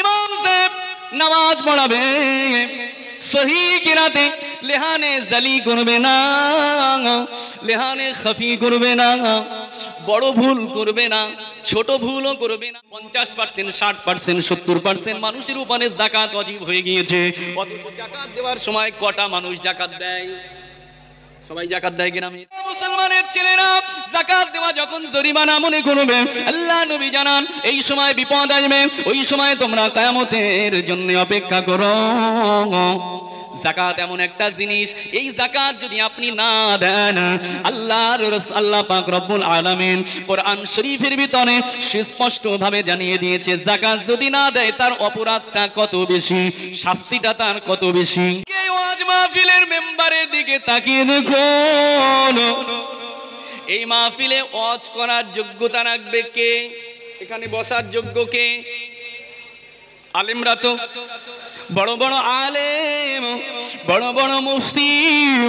ইমাম সাহেব নামাজ পড়াবে সহি কিরাতে লেহানে জালি করবে না লেহানে খাফি করবে না বড় ভুল করবে না ছোট ভুলও করবে না পঞ্চাশ পার্সেন্ট ষাট পার্সেন্ট সত্তর পার্সেন্ট মানুষের উপরে জাকাত অজীব হয়ে গিয়েছে অথচ জাকাত দেওয়ার সময় কটা মানুষ জাকাত দেয় সবাই জাকাত দেয় কিনা মুসলমানের ছেলেরা জাকাত দেওয়া যখন জরিমানা মনে করবে আল্লাহ নবী জানান এই সময় বিপদ আসবে ওই সময় তোমরা কায়ামতের জন্য অপেক্ষা করো জাকাত এমন একটা জিনিস এই জাকাত যদি আপনি না দেন আল্লাহ পাক রব্বুল কোরআন শরীফের ভিতরে সুস্পষ্টভাবে জানিয়ে দিয়েছে জাকাত যদি না দেয় তার অপরাধটা কত বেশি শাস্তিটা তার কত বেশি ওয়াজ মাহফিলের মেম্বারের দিকে তাকিয়ে দেখো এই মাহফিলে ওয়াজ করার যোগ্যতা রাখবে কে এখানে বসার যোগ্য কে আলেমরা তো বড় বড় আলেম বড় বড় মুফতি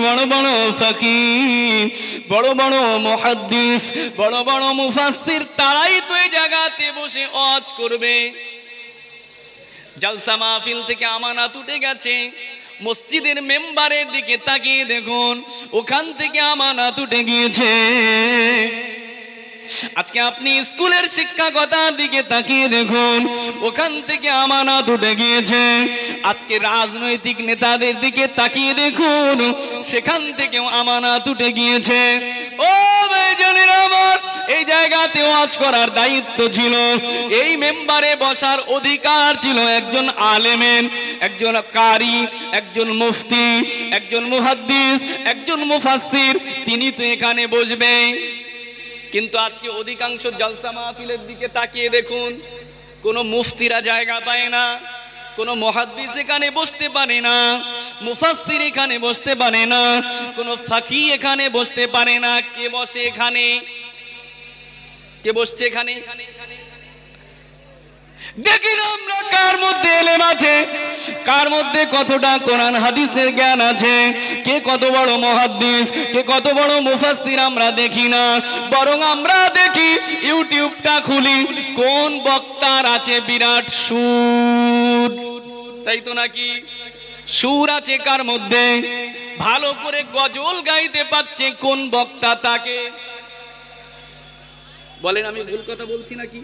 বড় বড় ফাকি বড় বড় মহাদ্দিস বড় বড় মুফাসির তারাই তো এই জায়গাতে বসে অজ করবে জলসা মাহফিল থেকে আমানাত উঠে গেছে মসজিদের মেম্বারের দিকে তাকিয়ে দেখুন ওখান থেকে আমানা তুটে গিয়েছে আজকে আপনি স্কুলের শিক্ষাগতার দিকে তাকিয়ে দেখুন ওখান থেকে আমানত উঠে গিয়েছে আজকে রাজনৈতিক নেতাদের দিকে তাকিয়ে দেখুন সেখান থেকেও আমানত উঠে গিয়েছে ও বেজনের আমার এই জায়গাতে আজ করার দায়িত্ব ছিল এই মেম্বারে বসার অধিকার ছিল একজন আলেমেন একজন কারি একজন মুফতি একজন মুহাদ্দিস একজন মুফাসির তিনি তো এখানে বসবেন কিন্তু আজকে অধিকাংশ জলসা মাহফিলের দিকে তাকিয়ে দেখুন কোনো মুফতিরা জায়গা পায় না কোনো মহাদ্দিস এখানে বসতে পারে না মুফাস্তির এখানে বসতে পারে না কোনো ফাঁকি এখানে বসতে পারে না কে বসে এখানে কে বসছে এখানে এখানে দেখি আমরা কার মধ্যে এলেম আছে কার মধ্যে কতটা কোরআন হাদিসের জ্ঞান আছে কে কত বড় কে কত বড় মুফাসির আমরা দেখি না বরং আমরা দেখি ইউটিউবটা খুলি কোন বক্তার আছে বিরাট সুর তাই তো নাকি সুর আছে কার মধ্যে ভালো করে গজল গাইতে পাচ্ছে কোন বক্তা তাকে বলেন আমি ভুল কথা বলছি নাকি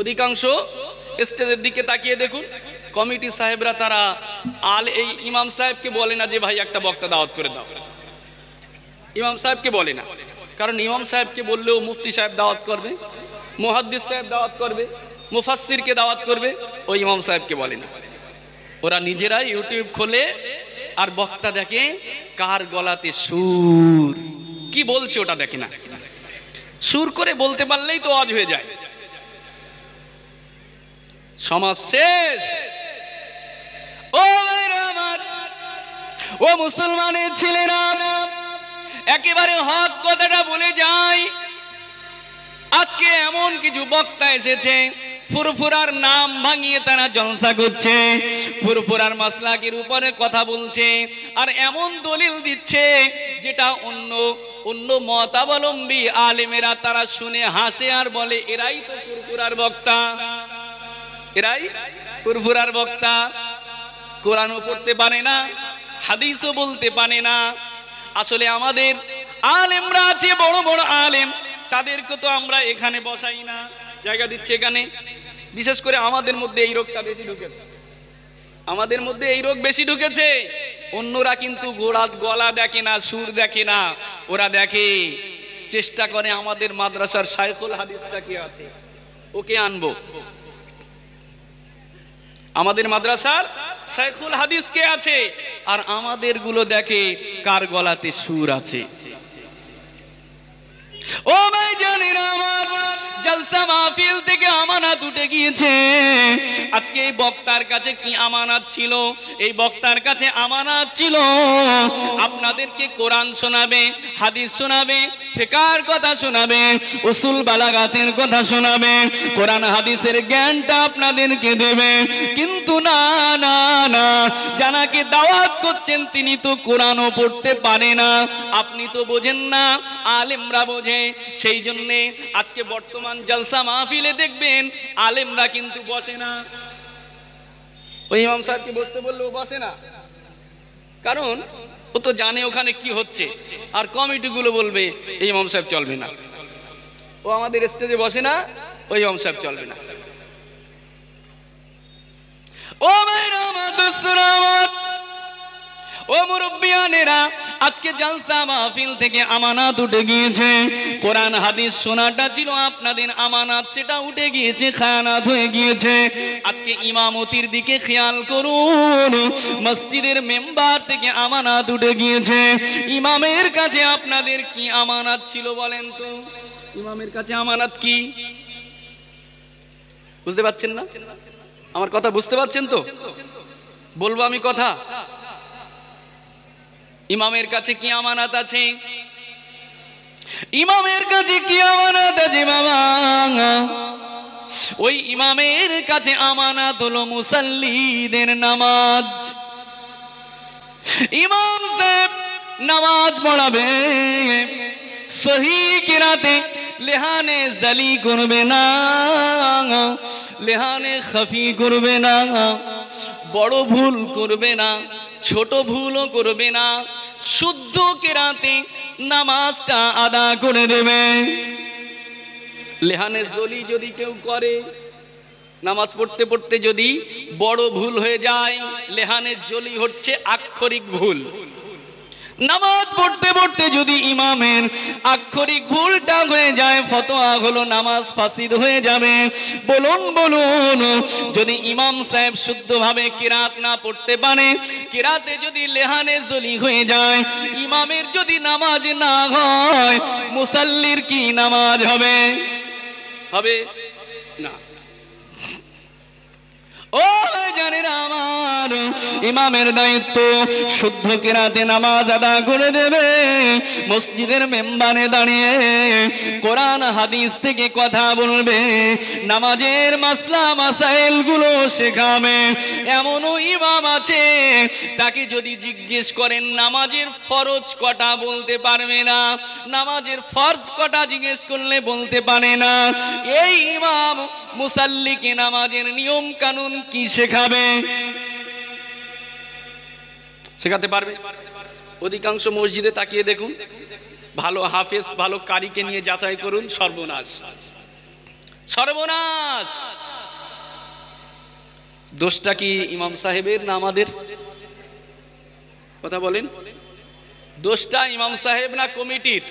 অধিকাংশ স্টেজের দিকে তাকিয়ে দেখুন কমিটি সাহেবরা তারা আল এই ইমাম সাহেবকে বলে না যে ভাই একটা বক্তা দাওয়াত করে দাও ইমাম সাহেবকে বলে না কারণ ইমাম সাহেবকে বললেও মুফতি সাহেব দাওয়াত করবে মোহাদ্দিস সাহেব দাওয়াত করবে মুফাসিরকে দাওয়াত করবে ওই ইমাম সাহেবকে বলে না ওরা নিজেরা ইউটিউব খোলে আর বক্তা দেখে কার গলাতে সুর কি বলছে ওটা দেখে না সুর করে বলতে পারলেই তো অজ হয়ে যায় সমাজ শেষ ও আমার ও মুসলমানের ছেলেরা একেবারে হক কথাটা বলে যাই আজকে এমন কিছু বক্তা এসেছে ফুরফুরার নাম ভাঙিয়ে তারা জলসা করছে ফুরফুরার মাসলাকের উপরে কথা বলছে আর এমন দলিল দিচ্ছে যেটা অন্য অন্য মতাবলম্বী আলেমেরা তারা শুনে হাসে আর বলে এরাই তো ফুরফুরার বক্তা এরাই ফুরফুরার বক্তা কোরআনও পড়তে পারে না হাদিসও বলতে পারে না আসলে আমাদের আলেমরা আছে বড় বড় আলেম তাদেরকে তো আমরা এখানে বসাই না জায়গা দিচ্ছে এখানে বিশেষ করে আমাদের মধ্যে এই রোগটা বেশি ঢুকেছে আমাদের মধ্যে এই রোগ বেশি ঢুকেছে অন্যরা কিন্তু গোড়াত গলা দেখে না সুর দেখে না ওরা দেখে চেষ্টা করে আমাদের মাদ্রাসার সাইফুল হাদিসটা কি আছে ওকে আনবো আমাদের মাদ্রাসার শেখুল হাদিস কে আছে আর আমাদের গুলো দেখে কার গলাতে সুর আছে ও ভাই জানি না আমার জলসা মাহফিল থেকে আমানত উঠে গিয়েছে আজকে এই বক্তার কাছে কি আমানত ছিল এই বক্তার কাছে আমানত ছিল আপনাদেরকে কোরআন শোনাবে হাদিস শোনাবে ফেকার কথা শোনাবে উসুল বালাগাতের কথা শোনাবে কোরআন হাদিসের জ্ঞানটা আপনাদেরকে দেবে কিন্তু না না না জানাকে দাওয়াত করছেন তিনি তো কোরআনও পড়তে পারে না আপনি তো বোঝেন না আলেমরা বোঝে সেই জন্যে আজকে বর্তমান জলসা মাহফিলে দেখবেন আলেমরা কিন্তু বসে না ওই ইমাম সাহেবকে বসতে বললেও বসে না কারণ ও তো জানে ওখানে কি হচ্ছে আর কমিটিগুলো বলবে এই ইমাম সাহেব চলবে না ও আমাদের স্টেজে বসে না ওই ইমাম সাহেব চলবে না ও মেয়েরা আমার দোস্তরা আমার ও মুরব্বিয়ানেরা আজকে জালসা মাহফিল থেকে আমানাত উঠে গিয়েছে কোরআন হাদিস শোনাটা ছিল আপনাদের আমানাত সেটা উঠে গিয়েছে খায়ানাত হয়ে গিয়েছে আজকে ইমামতির দিকে খেয়াল করুন মসজিদের মেম্বার থেকে আমানাত উঠে গিয়েছে ইমামের কাছে আপনাদের কি আমানাত ছিল বলেন তো ইমামের কাছে আমানাত কি বুঝতে পারছেন না আমার কথা বুঝতে পারছেন তো বলবো আমি কথা ইমামের কাছে কি আমানাত আছে ইমামের কাছে কি আমানাত আছে বাবা ওই ইমামের কাছে আমানাত হলো মুসল্লিদের নামাজ ইমাম সাহেব নামাজ পড়াবে সহি কিরাতে লেহানে জালি করবে না লেহানে খফি করবে না বড় ভুল করবে না ছোট ভুলও করবে না শুদ্ধ কেরাতে নামাজটা আদা করে দেবে লেহানে জলি যদি কেউ করে নামাজ পড়তে পড়তে যদি বড় ভুল হয়ে যায় লেহানের জলি হচ্ছে আক্ষরিক ভুল নামাজ পড়তে পড়তে যদি ইমামের আক্ষরিক ভুলটা হয়ে যায় ফতোয়া হলো নামাজ ফাসিদ হয়ে যাবে বলুন বলুন যদি ইমাম সাহেব শুদ্ধভাবে কিরাত না পড়তে পারে কিরাতে যদি লেহানে জলি হয়ে যায় ইমামের যদি নামাজ না হয় মুসাল্লির কি নামাজ হবে হবে না ও আমার ইমামের দায়িত্ব শুদ্ধ কেরাতে নামাজ আদা করে দেবে মসজিদের মেম্বারে দাঁড়িয়ে কোরআন হাদিস থেকে কথা বলবে নামাজের মাসলা গুলো শেখাবে এমনও ইমাম আছে তাকে যদি জিজ্ঞেস করেন নামাজের ফরজ কটা বলতে পারবে না নামাজের ফরজ কটা জিজ্ঞেস করলে বলতে পারে না এই ইমাম মুসাল্লিকে নামাজের নিয়ম কানুন কি শেখাবে শেখাতে পারবে অধিকাংশ মসজিদে তাকিয়ে দেখুন ভালো হাফেজ ভালো কারিকে নিয়ে যাচাই করুন সর্বনাশ সর্বনাশ দোষটা কি ইমাম সাহেবের না আমাদের কথা বলেন দোষটা ইমাম সাহেব না কমিটির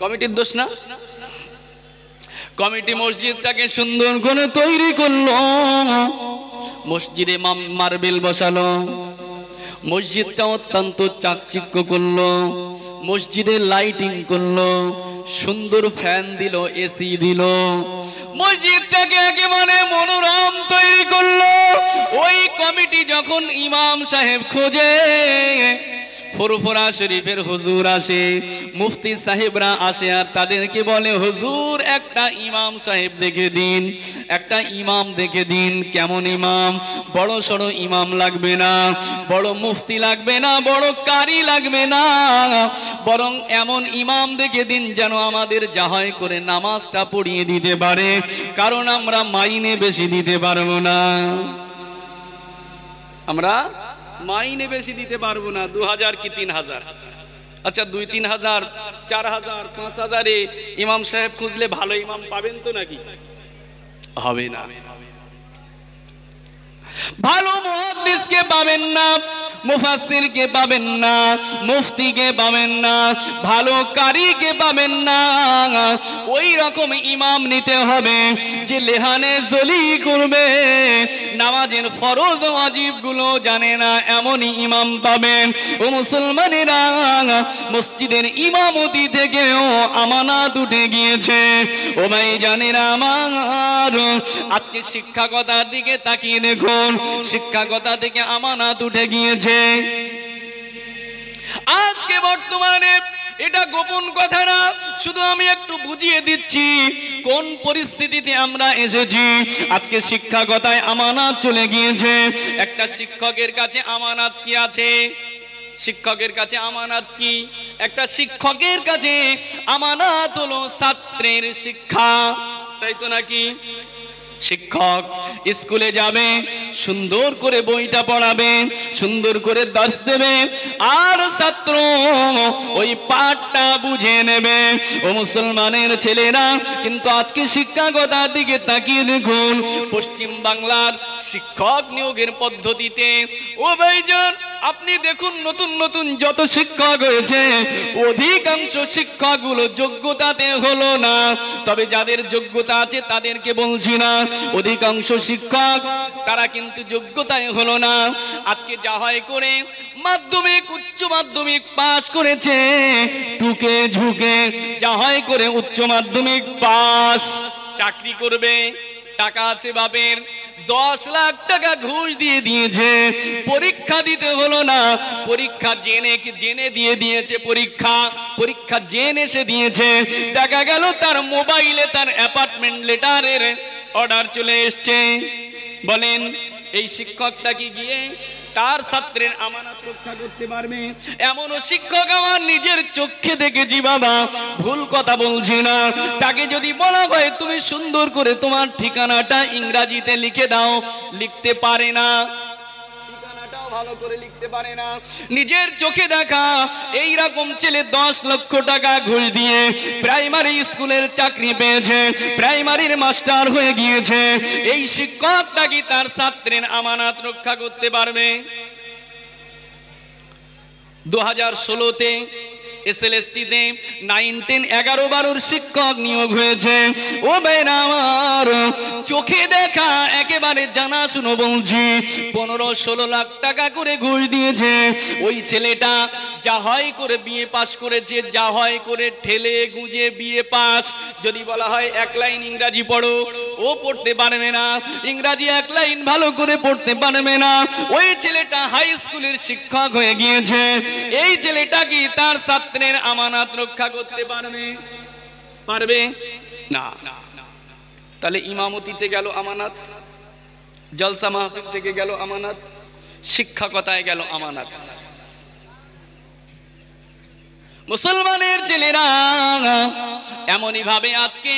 কমিটির দোষ না কমিটি মসজিদটাকে সুন্দর করে তৈরি করলো মসজিদে মার্বেল বসালো মসজিদটা অত্যন্ত চাকচিক্য করলো মসজিদে লাইটিং করলো সুন্দর ফ্যান দিল এসি দিল মসজিদটাকে একেবারে মনোরম তৈরি করলো ওই কমিটি যখন ইমাম সাহেব খোঁজে ফুরফুরা শরীফের হুজুর আসে মুফতি সাহেবরা আসে আর তাদেরকে বলে হুজুর একটা ইমাম সাহেব দেখে দিন একটা ইমাম দেখে দিন কেমন ইমাম বড় সড়ো ইমাম লাগবে না বড় মুফতি লাগবে না বড় কারি লাগবে না বরং এমন ইমাম দেখে দিন যেন আমাদের জাহাই করে নামাজটা পড়িয়ে দিতে পারে কারণ আমরা মাইনে বেশি দিতে পারবো না আমরা মাইনে বেশি দিতে পারবো না দু হাজার কি তিন হাজার আচ্ছা দুই তিন হাজার চার হাজার পাঁচ হাজারে ইমাম সাহেব খুঁজলে ভালো ইমাম পাবেন তো নাকি হবে না ভালো মহাদিসকে পাবেন না মুফাসিরকে পাবেন না মুফতিকে পাবেন না ভালো কারিকে পাবেন না ওই রকম ইমাম নিতে হবে যে লেহানে জলি করবে নামাজের ফরজ অজীবগুলো জানে না এমনই ইমাম পাবেন ও মুসলমানেরা মসজিদের ইমামতি থেকেও আমানা দুটে গিয়েছে ও ভাই জানেরা আমার আজকে শিক্ষাগতার দিকে তাকিয়ে দেখো শিক্ষাগতা থেকে আমানাত উঠে গিয়েছে আজকে বর্তমানে এটা গোপন কথা না শুধু আমি একটু বুঝিয়ে দিচ্ছি কোন পরিস্থিতিতে আমরা এসেছি আজকে শিক্ষাগতায় আমানাত চলে গিয়েছে একটা শিক্ষকের কাছে আমানাত কি আছে শিক্ষকের কাছে আমানাত কি একটা শিক্ষকের কাছে আমানাত হলো ছাত্রের শিক্ষা তাই তো নাকি শিক্ষক স্কুলে যাবে সুন্দর করে বইটা পড়াবে সুন্দর করে দর্শ দেবে আর ছাত্র ওই পাঠটা বুঝে নেবে ও মুসলমানের ছেলেরা কিন্তু আজকে শিক্ষাগতার দিকে তাকিয়ে দেখুন পশ্চিম বাংলার শিক্ষক নিয়োগের পদ্ধতিতে ও ভাইজন আপনি দেখুন নতুন নতুন যত শিক্ষক হয়েছে অধিকাংশ শিক্ষাগুলো যোগ্যতাতে হলো না তবে যাদের যোগ্যতা আছে তাদেরকে বলছি না অধিকাংশ শিক্ষক তারা কিন্তু যোগ্যতায় হলো না আজকে যা হয় করে মাধ্যমিক উচ্চ মাধ্যমিক পাশ করেছে টুকে ঝুঁকে যা হয় করে উচ্চ মাধ্যমিক পাশ চাকরি করবে টাকা আছে বাপের দশ লাখ টাকা ঘুষ দিয়ে দিয়েছে পরীক্ষা দিতে হলো না পরীক্ষা জেনে জেনে দিয়ে দিয়েছে পরীক্ষা পরীক্ষা জেনে সে দিয়েছে দেখা গেল তার মোবাইলে তার অ্যাপার্টমেন্ট লেটারের অর্ডার চলে এসছে বলেন এই শিক্ষকটা কি গিয়ে তার ছাত্রের আমানত রক্ষা করতে পারবে এমনও শিক্ষক আমার নিজের চোখে দেখেছি বাবা ভুল কথা বলছি না তাকে যদি বলা হয় তুমি সুন্দর করে তোমার ঠিকানাটা ইংরাজিতে লিখে দাও লিখতে পারে না ভালো করে লিখতে পারে না নিজের চোখে দেখা এই রকম ছেলে দশ লক্ষ টাকা ঘুষ দিয়ে প্রাইমারি স্কুলের চাকরি পেয়েছে প্রাইমারির মাস্টার হয়ে গিয়েছে এই শিক্ষক নাকি তার ছাত্রের আমানাত রক্ষা করতে পারবে দু হাজার ষোলোতে এসএলএসটিতে নাইন টেন এগারো বারোর শিক্ষক নিয়োগ হয়েছে ও বেরা আমার চোখে দেখা একেবারে জানা শুনো বলছি পনেরো ষোলো লাখ টাকা করে ঘুষ দিয়েছে ওই ছেলেটা যা হয় করে বিয়ে পাস করেছে যা হয় করে ঠেলে গুঁজে বিয়ে পাস যদি বলা হয় এক লাইন ইংরাজি পড়ো ও পড়তে পারবে না ইংরাজি এক লাইন ভালো করে পড়তে পারবে না ওই ছেলেটা হাই স্কুলের শিক্ষক হয়ে গিয়েছে এই ছেলেটা কি তার ছাত্র রাত্রের আমানাত রক্ষা করতে পারবে পারবে না তাহলে ইমামতিতে গেল আমানাত জলসা মাহফিল থেকে গেল আমানাত শিক্ষকতায় গেল আমানাত মুসলমানের ছেলেরা এমনই ভাবে আজকে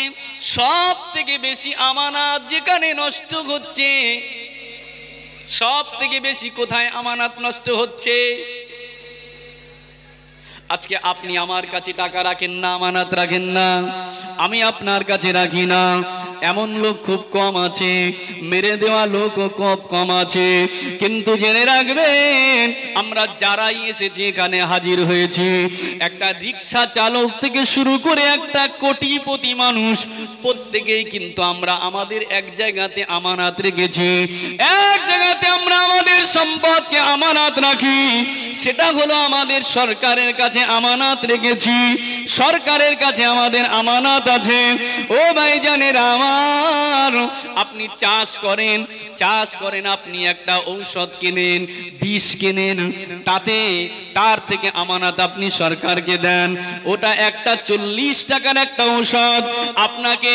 সব থেকে বেশি আমানাত যেখানে নষ্ট হচ্ছে সব থেকে বেশি কোথায় আমানাত নষ্ট হচ্ছে আজকে আপনি আমার কাছে টাকা রাখেন না আমানাত রাখেন না আমি আপনার কাছে রাখি না এমন লোক খুব কম আছে মেরে দেওয়া লোকও খুব কম আছে কিন্তু জেনে রাখবেন আমরা যারাই এসেছি এখানে হাজির হয়েছি একটা রিক্সা চালক থেকে শুরু করে একটা কোটিপতি মানুষ প্রত্যেকেই কিন্তু আমরা আমাদের এক জায়গাতে আমানাত রেখেছি এক জায়গাতে আমরা আমাদের সম্পদকে আমানাত রাখি সেটা হলো আমাদের সরকারের কাছে কাছে আমানাত রেখেছি সরকারের কাছে আমাদের আমানাত আছে ও ভাইজানের আমার আপনি চাষ করেন চাষ করেন আপনি একটা ঔষধ কেনেন বিষ কেনেন তাতে তার থেকে আমানাত আপনি সরকারকে দেন ওটা একটা চল্লিশ টাকার একটা ঔষধ আপনাকে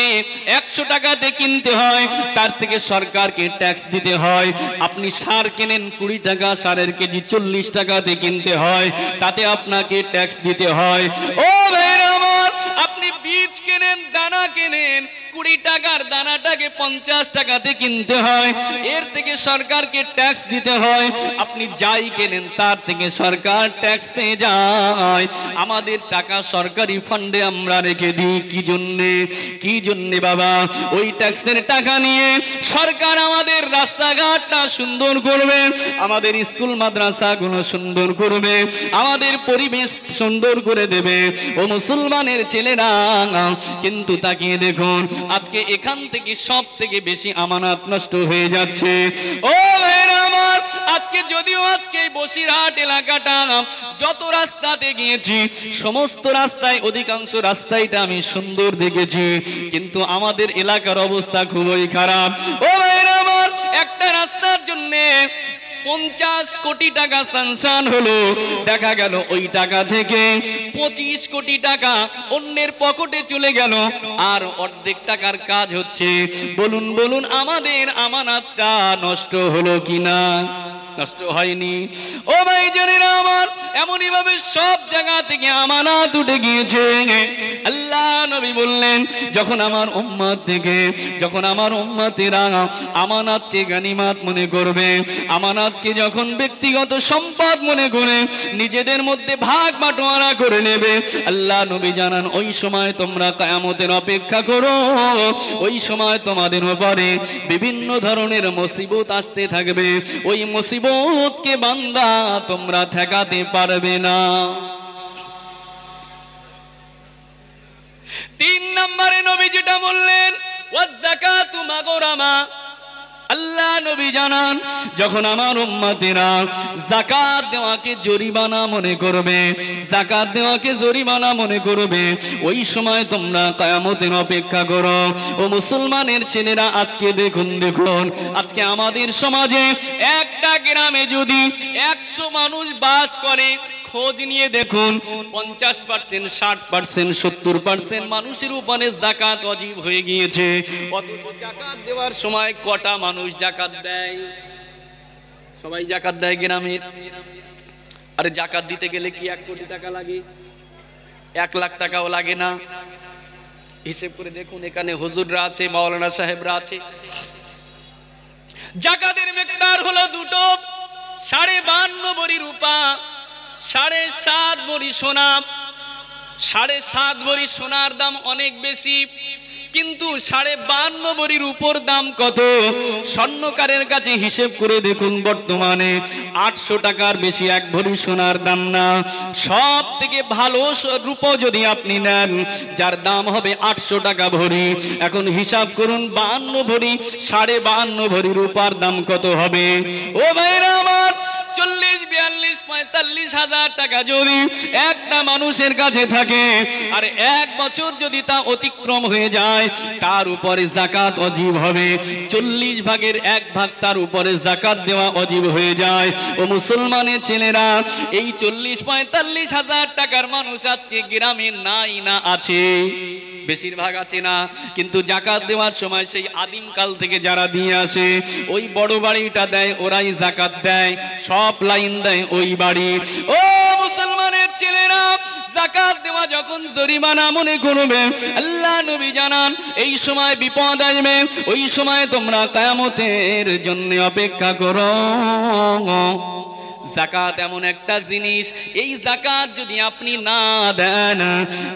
একশো টাকাতে কিনতে হয় তার থেকে সরকারকে ট্যাক্স দিতে হয় আপনি সার কেনেন কুড়ি টাকা সারের কেজি চল্লিশ টাকাতে কিনতে হয় তাতে আপনাকে ট্যাক্স দিতে হয় ও ভাইরা কেনেন দানা কেনেন কুড়ি টাকার দানাটাকে পঞ্চাশ টাকাতে কিনতে হয় এর থেকে সরকারকে ট্যাক্স দিতে হয় আপনি যাই কেনেন তার থেকে সরকার ট্যাক্স পেয়ে যায় আমাদের টাকা সরকারি ফান্ডে আমরা রেখে দিই কি জন্যে কি জন্যে বাবা ওই ট্যাক্সের টাকা নিয়ে সরকার আমাদের রাস্তাঘাটটা সুন্দর করবে আমাদের স্কুল মাদ্রাসাগুলো সুন্দর করবে আমাদের পরিবেশ সুন্দর করে দেবে ও মুসলমানের ছেলেরা কিন্তু তাকিয়ে দেখুন আজকে এখান থেকে সব থেকে বেশি আমানত নষ্ট হয়ে যাচ্ছে ও আজকে যদিও আজকে বসিরহাট এলাকাটা যত রাস্তাতে গিয়েছি সমস্ত রাস্তায় অধিকাংশ রাস্তাইটা আমি সুন্দর দেখেছি কিন্তু আমাদের এলাকার অবস্থা খুবই খারাপ ও ভাইরা আমার একটা রাস্তার জন্যে পঞ্চাশ কোটি টাকা সানসান হলো দেখা গেল ওই টাকা থেকে পঁচিশ কোটি টাকা অন্যের পকেটে চলে গেল আর অর্ধেক টাকার কাজ হচ্ছে বলুন বলুন আমাদের আমানাতটা নষ্ট হলো কিনা নষ্ট হয়নি ও ভাই জনেরা আমার এমনই ভাবে সব জায়গা থেকে আমানাত উঠে গিয়েছে আল্লাহ নবী বললেন যখন আমার উম্মাদ থেকে যখন আমার উম্মাতেরা আমানাতকে গানিমাত মনে করবে আমানাতকে যখন ব্যক্তিগত সম্পদ মনে করে নিজেদের মধ্যে ভাগ বাটোয়ারা করে নেবে আল্লাহ নবী জানান ওই সময় তোমরা কায়ামতের অপেক্ষা করো ওই সময় তোমাদের উপরে বিভিন্ন ধরনের মুসিবত আসতে থাকবে ওই মুসিবতকে বান্দা তোমরা ঠেকাতে পারো পারবে না তিন নম্বরে নবী যেটা বললেন ওয়াজ্জাকাতু মাগরামা আল্লাহ নবী জানান যখন আমার উম্মাতেরা জাকাত দেওয়াকে জরিমানা মনে করবে জাকাত দেওয়াকে জরিমানা মনে করবে ওই সময় তোমরা কায়ামতের অপেক্ষা করো ও মুসলমানের ছেলেরা আজকে দেখুন দেখুন আজকে আমাদের সমাজে একটা গ্রামে যদি একশো মানুষ বাস করে খোঁজ নিয়ে দেখুন পঞ্চাশ পার্সেন্ট ষাট পার্সেন্ট সত্তর পার্সেন্ট মানুষের উপরে জাকাত অজীব হয়ে গিয়েছে অথচ জাকাত দেওয়ার সময় কটা মানুষ মানুষ জাকাত দেয় সবাই জাকাত দেয় গ্রামের আরে জাকাত দিতে গেলে কি এক কোটি টাকা লাগে এক লাখ টাকাও লাগে না হিসেব করে দেখুন এখানে হুজুররা আছে মাওলানা সাহেবরা আছে জাকাতের মেকদার হলো দুটো সাড়ে বান্ন বড়ি রূপা সাড়ে সাত বড়ি সোনা সাড়ে সাত বড়ি সোনার দাম অনেক বেশি কিন্তু সাড়ে বান্ন বড়ির উপর দাম কত স্বর্ণকারের কাছে হিসেব করে দেখুন বর্তমানে আটশো টাকার বেশি এক ভরি সোনার দাম না সব থেকে ভালো রূপ যদি আপনি নেন যার দাম হবে আটশো টাকা ভরি এখন হিসাব করুন বান্ন ভরি সাড়ে বান্ন ভরি রূপার দাম কত হবে ও ভাইরা আমার চল্লিশ বিয়াল্লিশ পঁয়তাল্লিশ হাজার টাকা যদি এক একটা মানুষের কাছে থাকে আর এক বছর যদি তা অতিক্রম হয়ে যায় তার উপরে জাকাত অজীব হবে চল্লিশ ভাগের এক ভাগ তার উপরে জাকাত দেওয়া অজীব হয়ে যায় ও মুসলমানের ছেলেরা এই চল্লিশ পঁয়তাল্লিশ হাজার টাকার মানুষ আজকে গ্রামে নাই না আছে বেশিরভাগ আছে না কিন্তু জাকাত দেওয়ার সময় সেই আদিমকাল থেকে যারা দিয়ে আসে ওই বড় বাড়িটা দেয় ওরাই জাকাত দেয় সব লাইন দেয় ওই বাড়ি ও মুসলমানের ছেলেরা জাকাত দেওয়া যখন জরিমানা মনে করবে আল্লাহ নবী জানান এই সময় বিপদ আসবে ওই সময় তোমরা কায়ামতের জন্য অপেক্ষা করো জাকাত এমন একটা জিনিস এই জাকাত যদি আপনি না দেন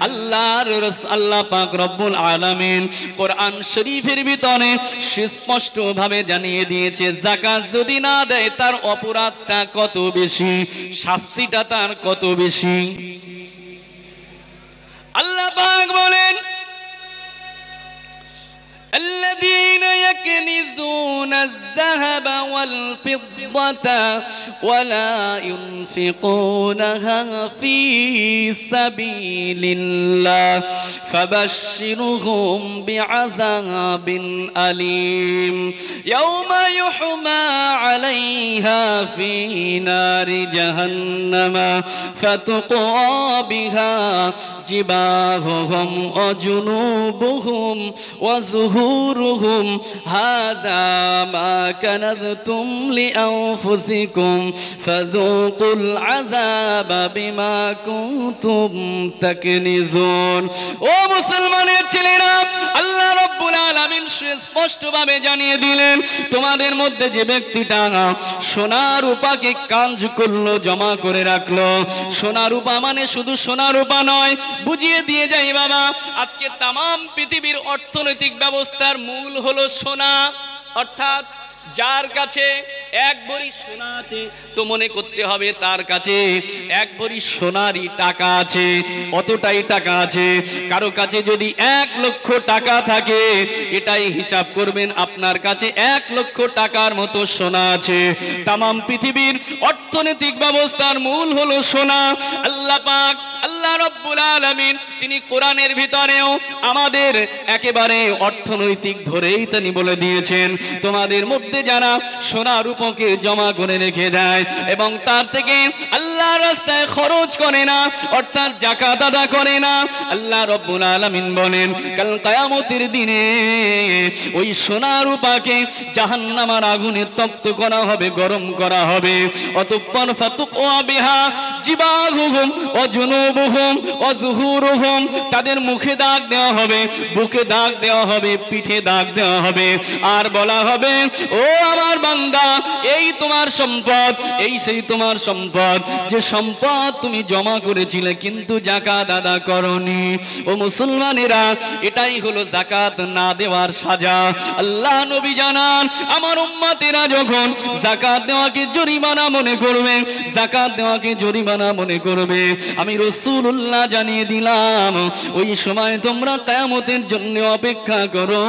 আল্লাহর আল্লাহ পাক রব্বুল আলামিন কোরআন শরীফের ভিতরে সুস্পষ্টভাবে জানিয়ে দিয়েছে জাকাত যদি না দেয় তার অপরাধটা কত বেশি শাস্তিটা তার কত বেশি আল্লাহ পাক বলেন الذين يكنزون الذهب والفضة ولا ينفقونها في سبيل الله فبشرهم بعذاب أليم يوم يحمى عليها في نار جهنم فتقوى بها جباههم وجنوبهم وزهورهم نورهم هذا ما كنذتم لأنفسكم فذوقوا العذاب بما كنتم تكنزون ও মুসলমানের ছেলেরা আল্লাহ রব্বুল আলামিন স্পষ্টভাবে জানিয়ে দিলেন তোমাদের মধ্যে যে ব্যক্তিটা সোনা রূপাকে কাঞ্জ করলো জমা করে রাখলো সোনা রূপা মানে শুধু সোনা রূপা নয় বুঝিয়ে দিয়ে যাই বাবা আজকে তাম পৃথিবীর অর্থনৈতিক ব্যবস্থা তার মূল হলো সোনা অর্থাৎ যার কাছে এক ভরি সোনা আছে তো মনে করতে হবে তার কাছে এক ভরি সোনারই টাকা আছে অতটাই টাকা আছে কারো কাছে যদি এক লক্ষ টাকা থাকে এটাই হিসাব করবেন আপনার কাছে এক লক্ষ টাকার মতো সোনা আছে তাম পৃথিবীর অর্থনৈতিক ব্যবস্থার মূল হলো সোনা আল্লাহ পাক আল্লাহ রব্বুল আলমিন তিনি কোরআনের ভিতরেও আমাদের একেবারে অর্থনৈতিক ধরেই তিনি বলে দিয়েছেন তোমাদের মধ্যে মসজিদে যারা সোনা রূপকে জমা করে রেখে দেয় এবং তার থেকে আল্লাহ রাস্তায় খরচ করে না অর্থাৎ জাকাত আদা করে না আল্লাহ রব্বুল আলামিন বলেন কাল কায়ামতের দিনে ওই সোনা রূপাকে জাহান্নামার আগুনে তপ্ত করা হবে গরম করা হবে অতঃপর ফাতুক বিহা জিবাহুহুম অজুনুবুহুম অজুহুরুহুম তাদের মুখে দাগ দেওয়া হবে বুকে দাগ দেওয়া হবে পিঠে দাগ দেওয়া হবে আর বলা হবে ও ও আমার বান্দা এই তোমার সম্পদ এই সেই তোমার সম্পদ যে সম্পদ তুমি জমা করেছিলে কিন্তু জাকা দাদা করনি ও মুসলমানেরা এটাই হলো জাকাত না দেওয়ার সাজা আল্লাহ নবী জানান আমার উম্মাতেরা যখন জাকাত দেওয়াকে জরিমানা মনে করবে জাকাত দেওয়াকে জরিমানা মনে করবে আমি রসুল্লাহ জানিয়ে দিলাম ওই সময় তোমরা কেয়ামতের জন্য অপেক্ষা করো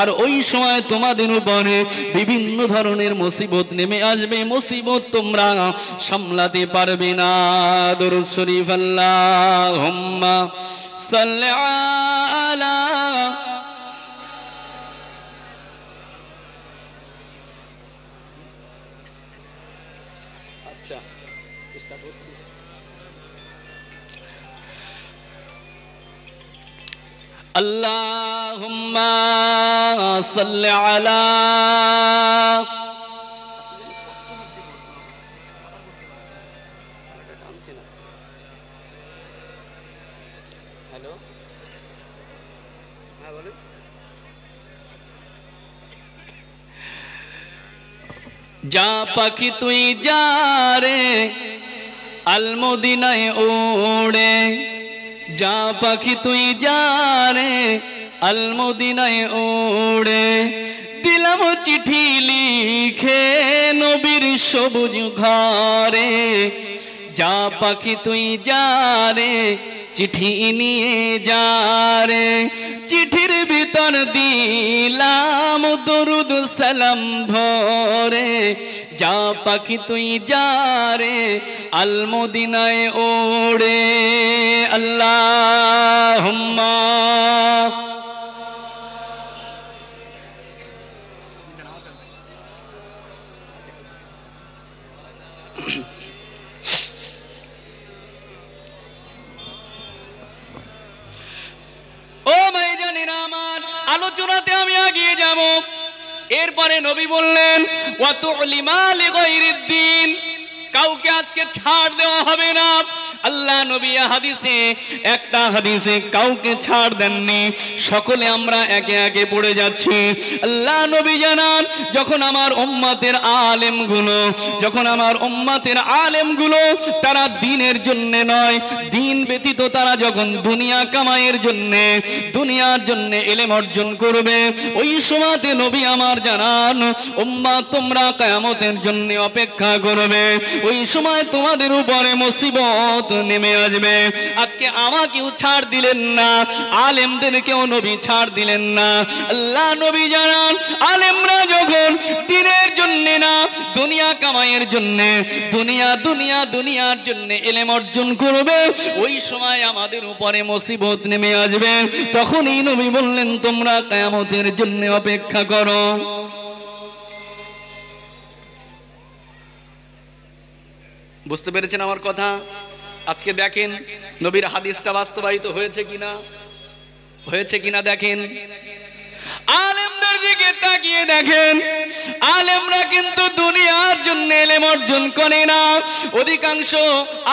আর ওই সময় তোমাদের উপরে বিভিন্ন ধরনের মুসিবত নেমে আসবে মুসিবত তোমরা সামলাতে পারবে না দরুদ শরীফ আল্লাহ হুম্মা সাল্লা আলা اللهم صل على যা পাখি তুই যা রে আলমদিনায় ওড়ে যা পাখি তুই যারে আলমদিনায় ওড়ে দিলাম চিঠি লিখে নবীর সবুজ ঘরে যা পাখি তুই যারে চিঠি নিয়ে যারে চিঠির ভিতর দিলাম দরুদ সালাম ভরে যা পাখি তুই যা রে আলমদিনায় ওড়ে আল্লাহ হুম্মা আলোচনাতে আমি এগিয়ে যাবো এরপরে নবী বললেন কাউকে আজকে ছাড় দেওয়া হবে না আল্লাহ নবী হাদিসে একটা হাদিসে কাউকে ছাড় দেননি সকলে আমরা একে একে পড়ে যাচ্ছি আল্লাহ নবী জানান যখন আমার ওম্মাতের আলেমগুলো যখন আমার ওম্মাতের আলেমগুলো তারা দিনের জন্যে নয় দিন ব্যতীত তারা যখন দুনিয়া কামাইয়ের জন্যে দুনিয়ার জন্যে এলেম অর্জন করবে ওই সময়তে নবী আমার জানান ওম্মা তোমরা কায়ামতের জন্য অপেক্ষা করবে ওই সময় তোমাদের উপরে মুসিবত নেমে আসবে আজকে আমাকেও ছাড় দিলেন না কেউ নবী ছাড় দিলেন না আল্লাহ নবী জানান আলেমরা যখন দিনের জন্য না দুনিয়া কামাইয়ের জন্য দুনিয়া দুনিয়া দুনিয়ার জন্য এলেম অর্জন করবে ওই সময় আমাদের উপরে মুসিবত নেমে আসবে তখনই নবী বললেন তোমরা কায়ামতের জন্য অপেক্ষা করো বুঝতে পেরেছেন আমার কথা আজকে দেখেন নবীর হাদিসটা বাস্তবায়িত হয়েছে কিনা হয়েছে কিনা দেখেন আলেমদের দিকে তাকিয়ে দেখেন আলেমরা কিন্তু দুনিয়ার জন্য এলেম অর্জন করে না অধিকাংশ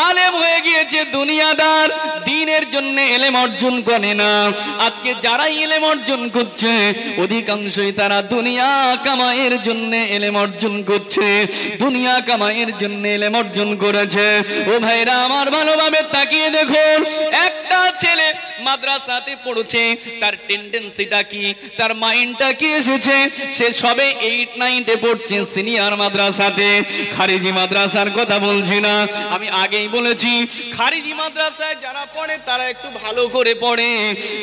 আলেম হয়ে গিয়েছে দুনিয়াদার দিনের জন্য এলেম অর্জন করে না আজকে যারাই এলেম অর্জন করছে অধিকাংশই তারা দুনিয়া কামায়ের জন্য এলেম অর্জন করছে দুনিয়া কামায়ের জন্য এলেম অর্জন করেছে ও ভাইরা আমার ভালোভাবে তাকিয়ে দেখুন একটা ছেলে মাদ্রাসাতে পড়ছে তার টেন্ডেন্সিটা কি তার মাইন্ডটা কি এসেছে সে সবে এইট নাইনটে পড়ছে সিনিয়র মাদ্রাসাতে খারিজি মাদ্রাসার কথা বলছি না আমি আগেই বলেছি খারিজি মাদ্রাসায় যারা পড়ে তারা একটু ভালো করে পড়ে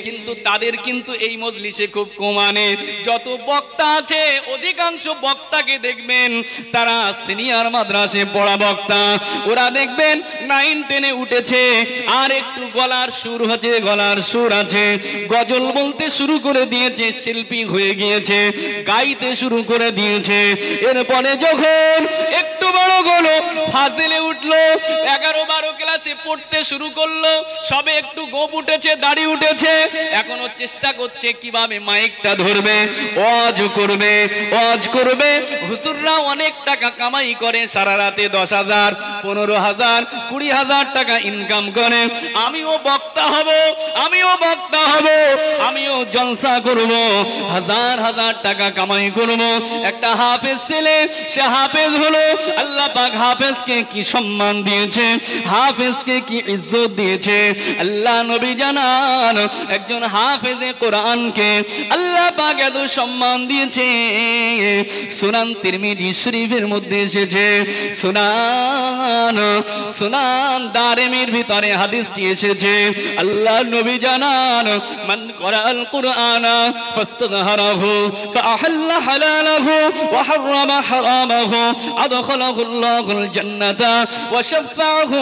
কিন্তু তাদের কিন্তু এই মজলিসে খুব কমানে যত বক্তা আছে অধিকাংশ বক্তাকে দেখবেন তারা সিনিয়র মাদ্রাসে পড়া বক্তা ওরা দেখবেন নাইন টেনে উঠেছে আর একটু গলার সুর হচ্ছে গলার সুর আছে গজল বলতে শুরু করে দিয়েছে শিল্প স্কিপিং হয়ে গিয়েছে গাইতে শুরু করে দিয়েছে এরপরে যখন একটু বড় হলো ফাজিলে উঠলো এগারো বারো ক্লাসে পড়তে শুরু করলো সবে একটু গোপ উঠেছে দাড়ি উঠেছে এখনো চেষ্টা করছে কিভাবে মাইকটা ধরবে ওয়াজ করবে ওয়াজ করবে হুজুররা অনেক টাকা কামাই করে সারা রাতে দশ হাজার পনেরো হাজার কুড়ি হাজার টাকা ইনকাম করে আমিও বক্তা হব আমিও বক্তা হব আমিও জলসা করব হাজার হাজার টাকা কামাই করব একটা হাফেজ ছেলে সে হাফেজ হলো আল্লাহ পাক হাফেজকে কি সম্মান দিয়েছে হাফেজকে কি ইজ্জত দিয়েছে আল্লাহ নবী জানান একজন হাফেজে কোরআনকে আল্লাহ পাক এত সম্মান দিয়েছে সুনান তিরমিজি শরীফের মধ্যে এসেছে সুনান সুনান দারেমির ভিতরে হাদিসটি এসেছে আল্লাহ নবী জানান মান করাল কোরআনা ফাস্তা أظهره فأحل حلاله وحرم حرامه أدخله الله الجنة وشفعه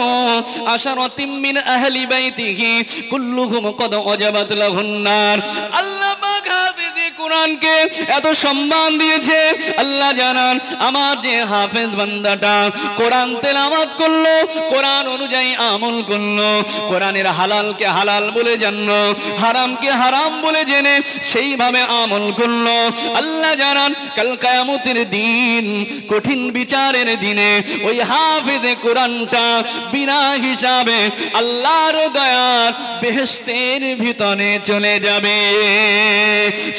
عشرة من أهل بيته كلهم قد أجبت له النار الله কোরআনকে এত সম্মান দিয়েছে আল্লাহ জানান আমার যে হাফেজ বান্দাটা কোরআন তেলামাত করলো কোরআন অনুযায়ী আমল করলো কোরআনের হালালকে হালাল বলে জানলো হারামকে হারাম বলে জেনে সেইভাবে আমল করলো আল্লাহ জানান কাল কায়ামতের দিন কঠিন বিচারের দিনে ওই হাফেজে কোরআনটা বিনা হিসাবে আল্লাহর দয়ার বেহস্তের ভিতরে চলে যাবে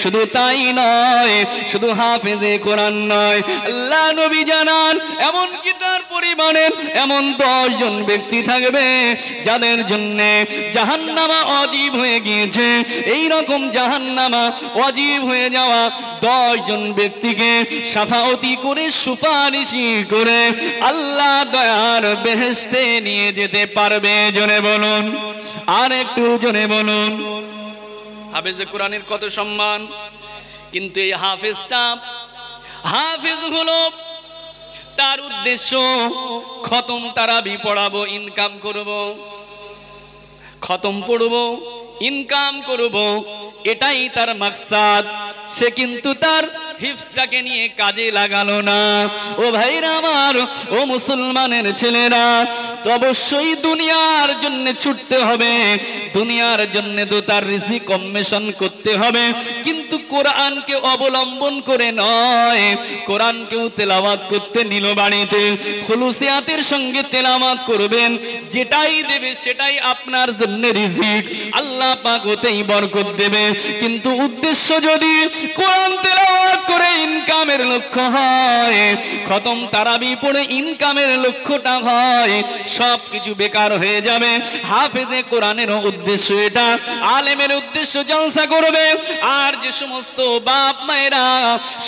শুধু তাই নয় শুধু হাফেজে কোরআন নয় আল্লাহ নবী জানান এমন কি তার পরিমাণে এমন দশজন ব্যক্তি থাকবে যাদের জন্যে জাহান্নামা অজীব হয়ে গিয়েছে এই রকম জাহান্নামা অজীব গায়েব হয়ে যাওয়া দশজন ব্যক্তিকে সাফাওতি করে সুপারিশি করে আল্লাহ দয়ার বেহেস্তে নিয়ে যেতে পারবে জনে বলুন আর একটু জনে বলুন হাফেজে কোরআনের কত সম্মান কিন্তু এই হাফেজটা হাফেজ হলো তার উদ্দেশ্য খতম তারাবি পড়াবো ইনকাম করব খতম পড়ব ইনকাম করব এটাই তার মাকসাদ সে কিন্তু তার হিপসটাকে নিয়ে কাজে লাগালো না ও ভাইরা আমার ও মুসলমানের ছেলেরা তো অবশ্যই দুনিয়ার জন্য ছুটতে হবে দুনিয়ার জন্য তো তার রিসিক অন্বেষণ করতে হবে কিন্তু কোরআনকে অবলম্বন করে নয় কোরআনকেও তেলাওয়াত করতে নিল বাড়িতে খুলুসিয়াতের সঙ্গে তেলাওয়াত করবেন যেটাই দেবে সেটাই আপনার জন্য রিজিক আল্লাহ পাক ওতেই বরকত দেবে কিন্তু উদ্দেশ্য যদি কোরআন তেলাওয়াত করে ইনকামের লক্ষ্য হয় খতম তারাবি পড়ে ইনকামের লক্ষ্যটা হয় সব কিছু বেকার হয়ে যাবে হাফেজে কোরআনের উদ্দেশ্য এটা আলেমের উদ্দেশ্য জলসা করবে আর যে সমস্ত বাপ মায়েরা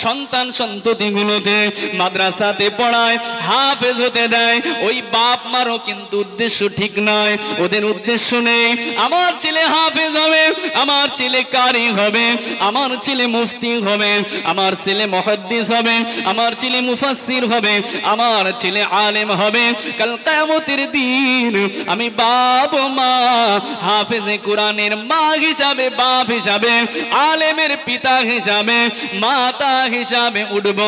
সন্তান সন্ততিগুলোতে মাদ্রাসাতে পড়ায় হাফেজ হতে দেয় ওই বাপ মারও কিন্তু উদ্দেশ্য ঠিক নয় ওদের উদ্দেশ্য নেই আমার ছেলে হাফেজ হবে আমার ছেলে কা কারি হবে আমার ছেলে মুফতি হবে আমার ছেলে মহাদ্দিস হবে আমার ছেলে মুফাসির হবে আমার ছেলে আলেম হবে কাল কায়ামতের দিন আমি বাপ মা হাফেজ কোরআনের মা হিসাবে বাপ হিসাবে আলেমের পিতা হিসাবে মাতা হিসাবে উঠব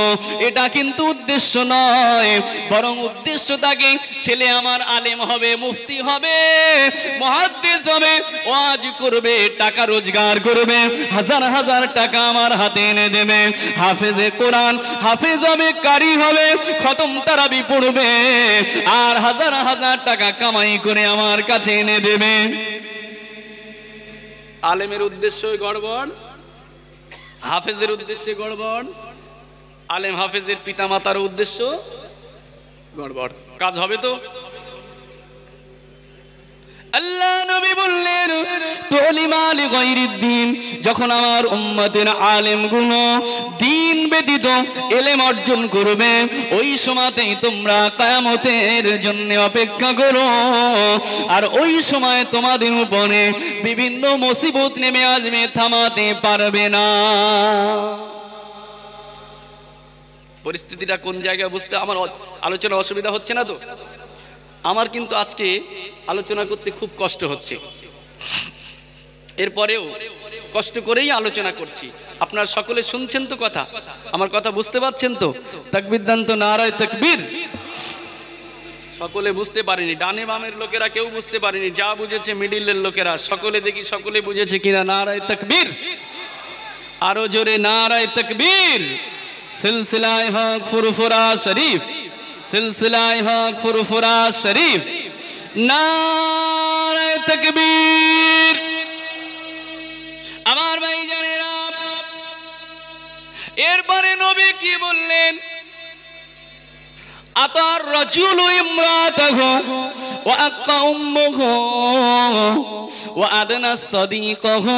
এটা কিন্তু উদ্দেশ্য নয় বরং উদ্দেশ্য থাকে ছেলে আমার আলেম হবে মুফতি হবে মহাদ্দেশ হবে ওয়াজ করবে টাকা রোজগার করবে করবে হাজার হাজার টাকা আমার হাতে এনে দেবে হাফেজে কোরআন হাফেজ হবে কারি হবে খতম তারাবি পড়বে আর হাজার হাজার টাকা কামাই করে আমার কাছে এনে দেবে আলেমের উদ্দেশ্য গড়বড় হাফেজের উদ্দেশ্যে গড়বড় আলেম হাফেজের পিতা মাতার উদ্দেশ্য গড়বড় কাজ হবে তো আল্লাহ নবী বললেন তলিমাল গৈরির দিন যখন আমার উম্মতের গুণ দিন ব্যতীত এলেম অর্জন করবে ওই সময়তেই তোমরা কায়ামতের জন্য অপেক্ষা করো আর ওই সময় তোমাদের উপরে বিভিন্ন মুসিবত নেমে আসবে থামাতে পারবে না পরিস্থিতিটা কোন জায়গায় বুঝতে আমার আলোচনা অসুবিধা হচ্ছে না তো আমার কিন্তু আজকে আলোচনা করতে খুব কষ্ট হচ্ছে এরপরেও কষ্ট করেই আলোচনা করছি আপনার সকলে শুনছেন তো কথা আমার কথা বুঝতে পারছেন তো তকবিদান্ত নারায় তাকবির সকলে বুঝতে পারেনি ডানে বামের লোকেরা কেউ বুঝতে পারেনি যা বুঝেছে মিডিলের লোকেরা সকলে দেখি সকলে বুঝেছে কিনা নারায় তকবীর আরো জোরে নারায় তাকবির সিলসিলায় হক ফুরফুরা শরীফ সিলসিলায় হক ফুরফুরা শরীফ নারায় তকবীর আমার ভাই জানেরা এরপরে নবী কি বললেন আতার রাজুল ইমরাতাহু ওয়া আক্কা উম্মুহু ওয়া আদনা সাদিকাহু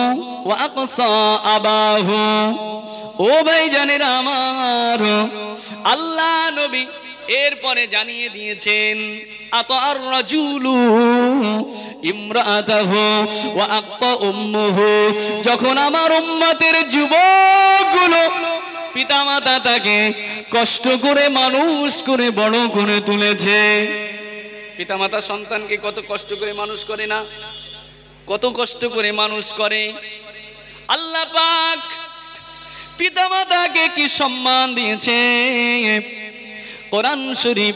ওয়া আকসা আবাহু ও ভাইজানেরা আমার আল্লাহ নবী এরপরে জানিয়ে দিয়েছেন আত আর রাজুলু ইমরাতাহু ওয়া আক্তা উম্মুহু যখন আমার উম্মতের যুবকগুলো মাতা তাকে কষ্ট করে মানুষ করে বড় করে তুলেছে মাতা সন্তানকে কত কষ্ট করে মানুষ করে না কত কষ্ট করে মানুষ করে আল্লাহ পাক মাতাকে কি সম্মান দিয়েছে কোরআন শরীফ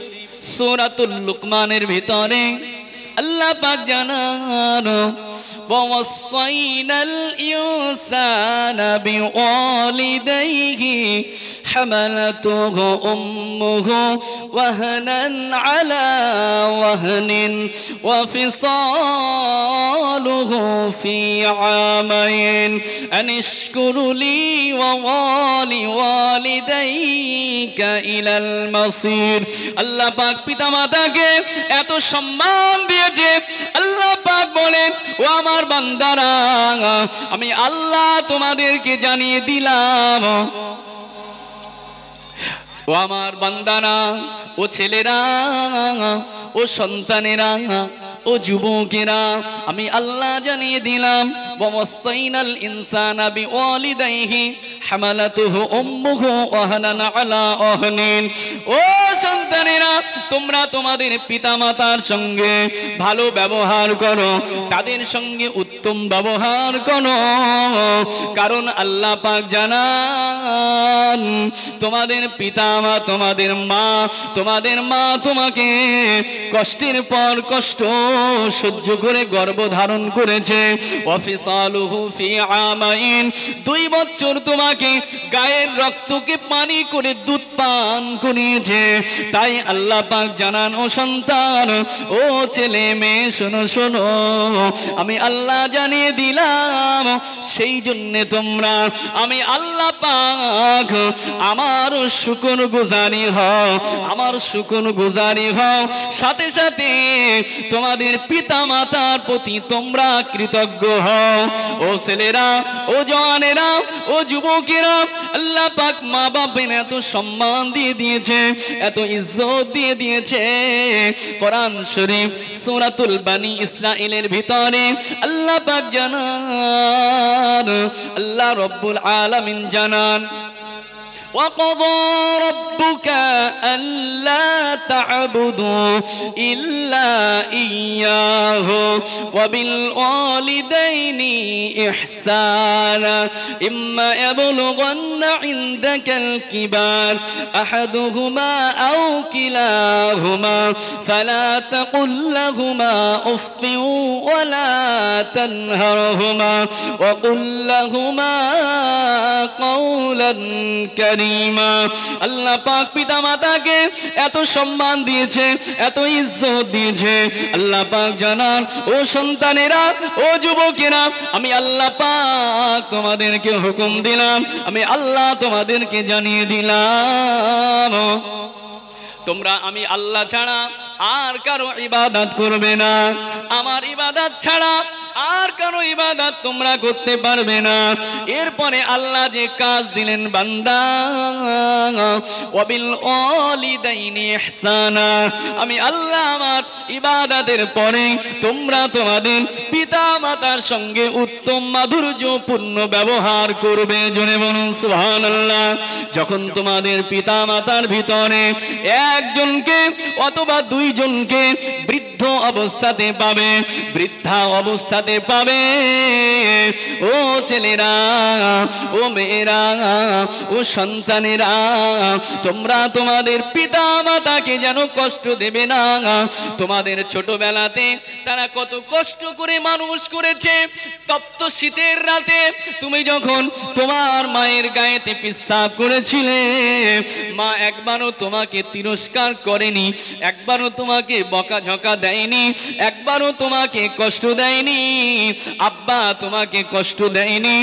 সুরাতুল লুকমানের ভিতরে الله بجنار ووصينا الإنسان بوالديه حملته أمه وهنا على وهن وفصاله في عامين أن اشكر لي ووالي والديك إلى المصير الله باك بيتا ماتاك أتو আছে আল্লাহ পাক বলেন ও আমার বান্দারা আমি আল্লাহ তোমাদেরকে জানিয়ে দিলাম ও আমার বান্দারা ও ছেলেরা ও সন্তানেরা ও যুবকেরা আমি আল্লাহ জানিয়ে দিলাম ইনসান আবি ওয়ালিদাইহি হামালাতুহু উম্মুহু ওয়াহানান আলা আহনিন ও সন্তানেরা তোমরা তোমাদের পিতামাতার সঙ্গে ভালো ব্যবহার করো তাদের সঙ্গে উত্তম ব্যবহার করো কারণ আল্লাহ পাক জানান তোমাদের পিতামা তোমাদের মা তোমাদের মা তোমাকে কষ্টের পর কষ্ট সহ্য করে গর্ব ধারণ করেছে দুই বছর তোমাকে গায়ের রক্তকে পানি করে দুধ পান করিয়েছে তাই আল্লাহ পাক জানান ও সন্তান ও ছেলে মেয়ে শোনো শোনো আমি আল্লাহ জানিয়ে দিলাম সেই জন্যে তোমরা আমি আল্লাহ পাক আমার শুকন গুজারি হও আমার শুকন গুজারি হও সাথে সাথে তোমাদের পিতা মাতার প্রতি তোমরা কৃতজ্ঞ হও ও ছেলেরা ও জওয়ানেরা ও যুবকেরা আল্লাহ পাক মা বাপের এত সম্মান দিয়ে দিয়েছে এত ইজ্জত দিয়ে দিয়েছে কোরআন শরীফ সূরাতুল বানি ইসরায়েলের ভিতরে আল্লাহ পাক জানান আল্লাহ রব্বুল আলামিন জানান وقضى ربك ألا تعبدوا إلا إياه وبالوالدين إحسانا إما يبلغن عندك الكبار أحدهما أو كلاهما فلا تقل لهما أف ولا تنهرهما وقل لهما قولا كريما কারিমা আল্লাহ পাক পিতা মাতাকে এত সম্মান দিয়েছে এত ইজ্জত দিয়েছে আল্লাহ পাক জানান ও সন্তানেরা ও যুবকেরা আমি আল্লাহ পাক তোমাদেরকে হুকুম দিলাম আমি আল্লাহ তোমাদেরকে জানিয়ে দিলাম তোমরা আমি আল্লাহ ছাড়া আর কারো ইবাদত করবে না আমার ইবাদত ছাড়া আর কারো ইবাদত তোমরা করতে পারবে না এরপরে আল্লাহ যে কাজ দিলেন বান্দা ওয়াবিল ওয়ালিদাইনি ইহসানা আমি আল্লাহ আমার ইবাদতের পরে তোমরা তোমাদের পিতা মাতার সঙ্গে উত্তম মাধুর্যপূর্ণ ব্যবহার করবে জনে বলুন সুবহানাল্লাহ যখন তোমাদের পিতা মাতার ভিতরে একজনকে অথবা দুইজনকে বৃদ্ধ অবস্থাতে পাবে বৃদ্ধা অবস্থাতে পাবে ও ছেলেরা ও মেয়েরা ও সন্তানেরা তোমরা তোমাদের পিতা মাতাকে যেন কষ্ট দেবে না তোমাদের ছোটবেলাতে তারা কত কষ্ট করে মানুষ করেছে তপ্ত শীতের রাতে তুমি যখন তোমার মায়ের গায়েতে পিসাব করেছিলে মা একবারও তোমাকে তিরস্কার তিরস্কার করেনি একবারও তোমাকে বকাঝকা দেয়নি একবারও তোমাকে কষ্ট দেয়নি আব্বা তোমাকে কষ্ট দেয়নি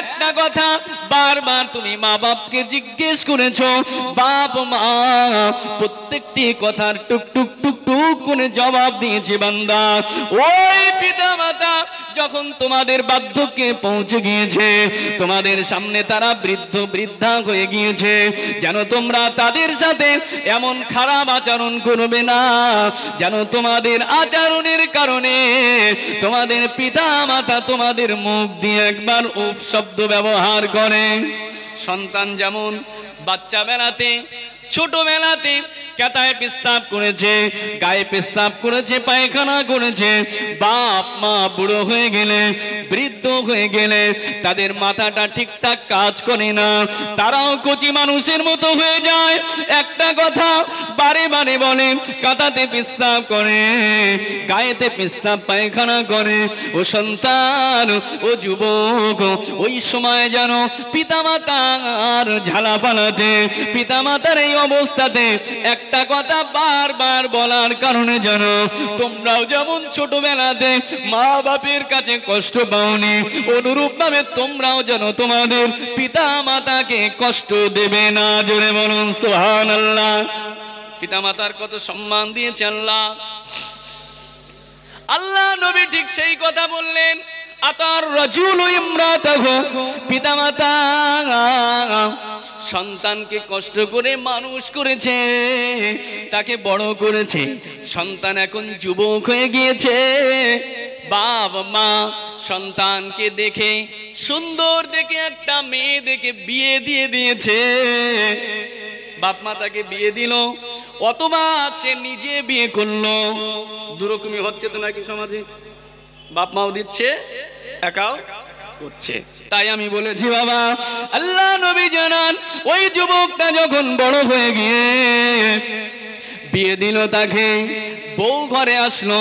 একটা কথা বারবার তুমি মা বাপকে জিজ্ঞেস করেছ বাপ মা প্রত্যেকটি কথার টুক টুক টুক টুক করে জবাব দিয়েছে বান্দা ওই পিতা মাতা যখন তোমাদের বার্ধক্যে পৌঁছে গিয়েছে তোমাদের সামনে তারা বৃদ্ধ বৃদ্ধা হয়ে গিয়েছে যেন তোমরা তাদের সাথে এমন এমন খারাপ আচরণ করবে না যেন তোমাদের আচরণের কারণে তোমাদের পিতা মাতা তোমাদের মুখ দিয়ে একবার উপশব্দ ব্যবহার করে সন্তান যেমন বাচ্চা বেড়াতে ছোটবেলাতে কেতায় পেস্তাব করেছে গায়ে পেস্তাব করেছে পায়খানা করেছে বাপ মা বুড়ো হয়ে গেলে বৃদ্ধ হয়ে গেলে তাদের মাথাটা ঠিকঠাক কাজ করে না তারাও কচি মানুষের মতো হয়ে যায় একটা কথা বারে বারে বলে কাতাতে পেস্তাব করে গায়েতে পেস্তাব পায়খানা করে ও সন্তান ও যুবক ওই সময় যেন পিতামাতার ঝালা পালাতে পিতামাতার এই অবস্থাতে একটা কথা বারবার বলার কারণে যেন তোমরাও যেমন ছোটবেলাতে মা বাপের কাছে কষ্ট পাওনি অনুরূপ ভাবে তোমরাও যেন তোমাদের পিতা মাতাকে কষ্ট দেবে না জোরে বলুন সোহান আল্লাহ পিতা মাতার কত সম্মান দিয়েছে আল্লাহ আল্লাহ নবী ঠিক সেই কথা বললেন আতার রাজিউল ইমরাতাহু পিতামাতা সন্তানকে কষ্ট করে মানুষ করেছে তাকে বড় করেছে সন্তান এখন যুবক হয়ে গিয়েছে বাপ মা সন্তানকে দেখে সুন্দর দেখে একটা মেয়ে দেখে বিয়ে দিয়ে দিয়েছে বাপ মা তাকে বিয়ে দিল অতবা সে নিজে বিয়ে করলো দুরকমই হচ্ছে তো নাকি সমাজে বাপ মাও দিচ্ছে একাও করছে তাই আমি বলেছি বাবা আল্লাহ নবী জানান ওই যুবকটা যখন বড় হয়ে গিয়ে বিয়ে দিল তাকে বউ ঘরে আসলো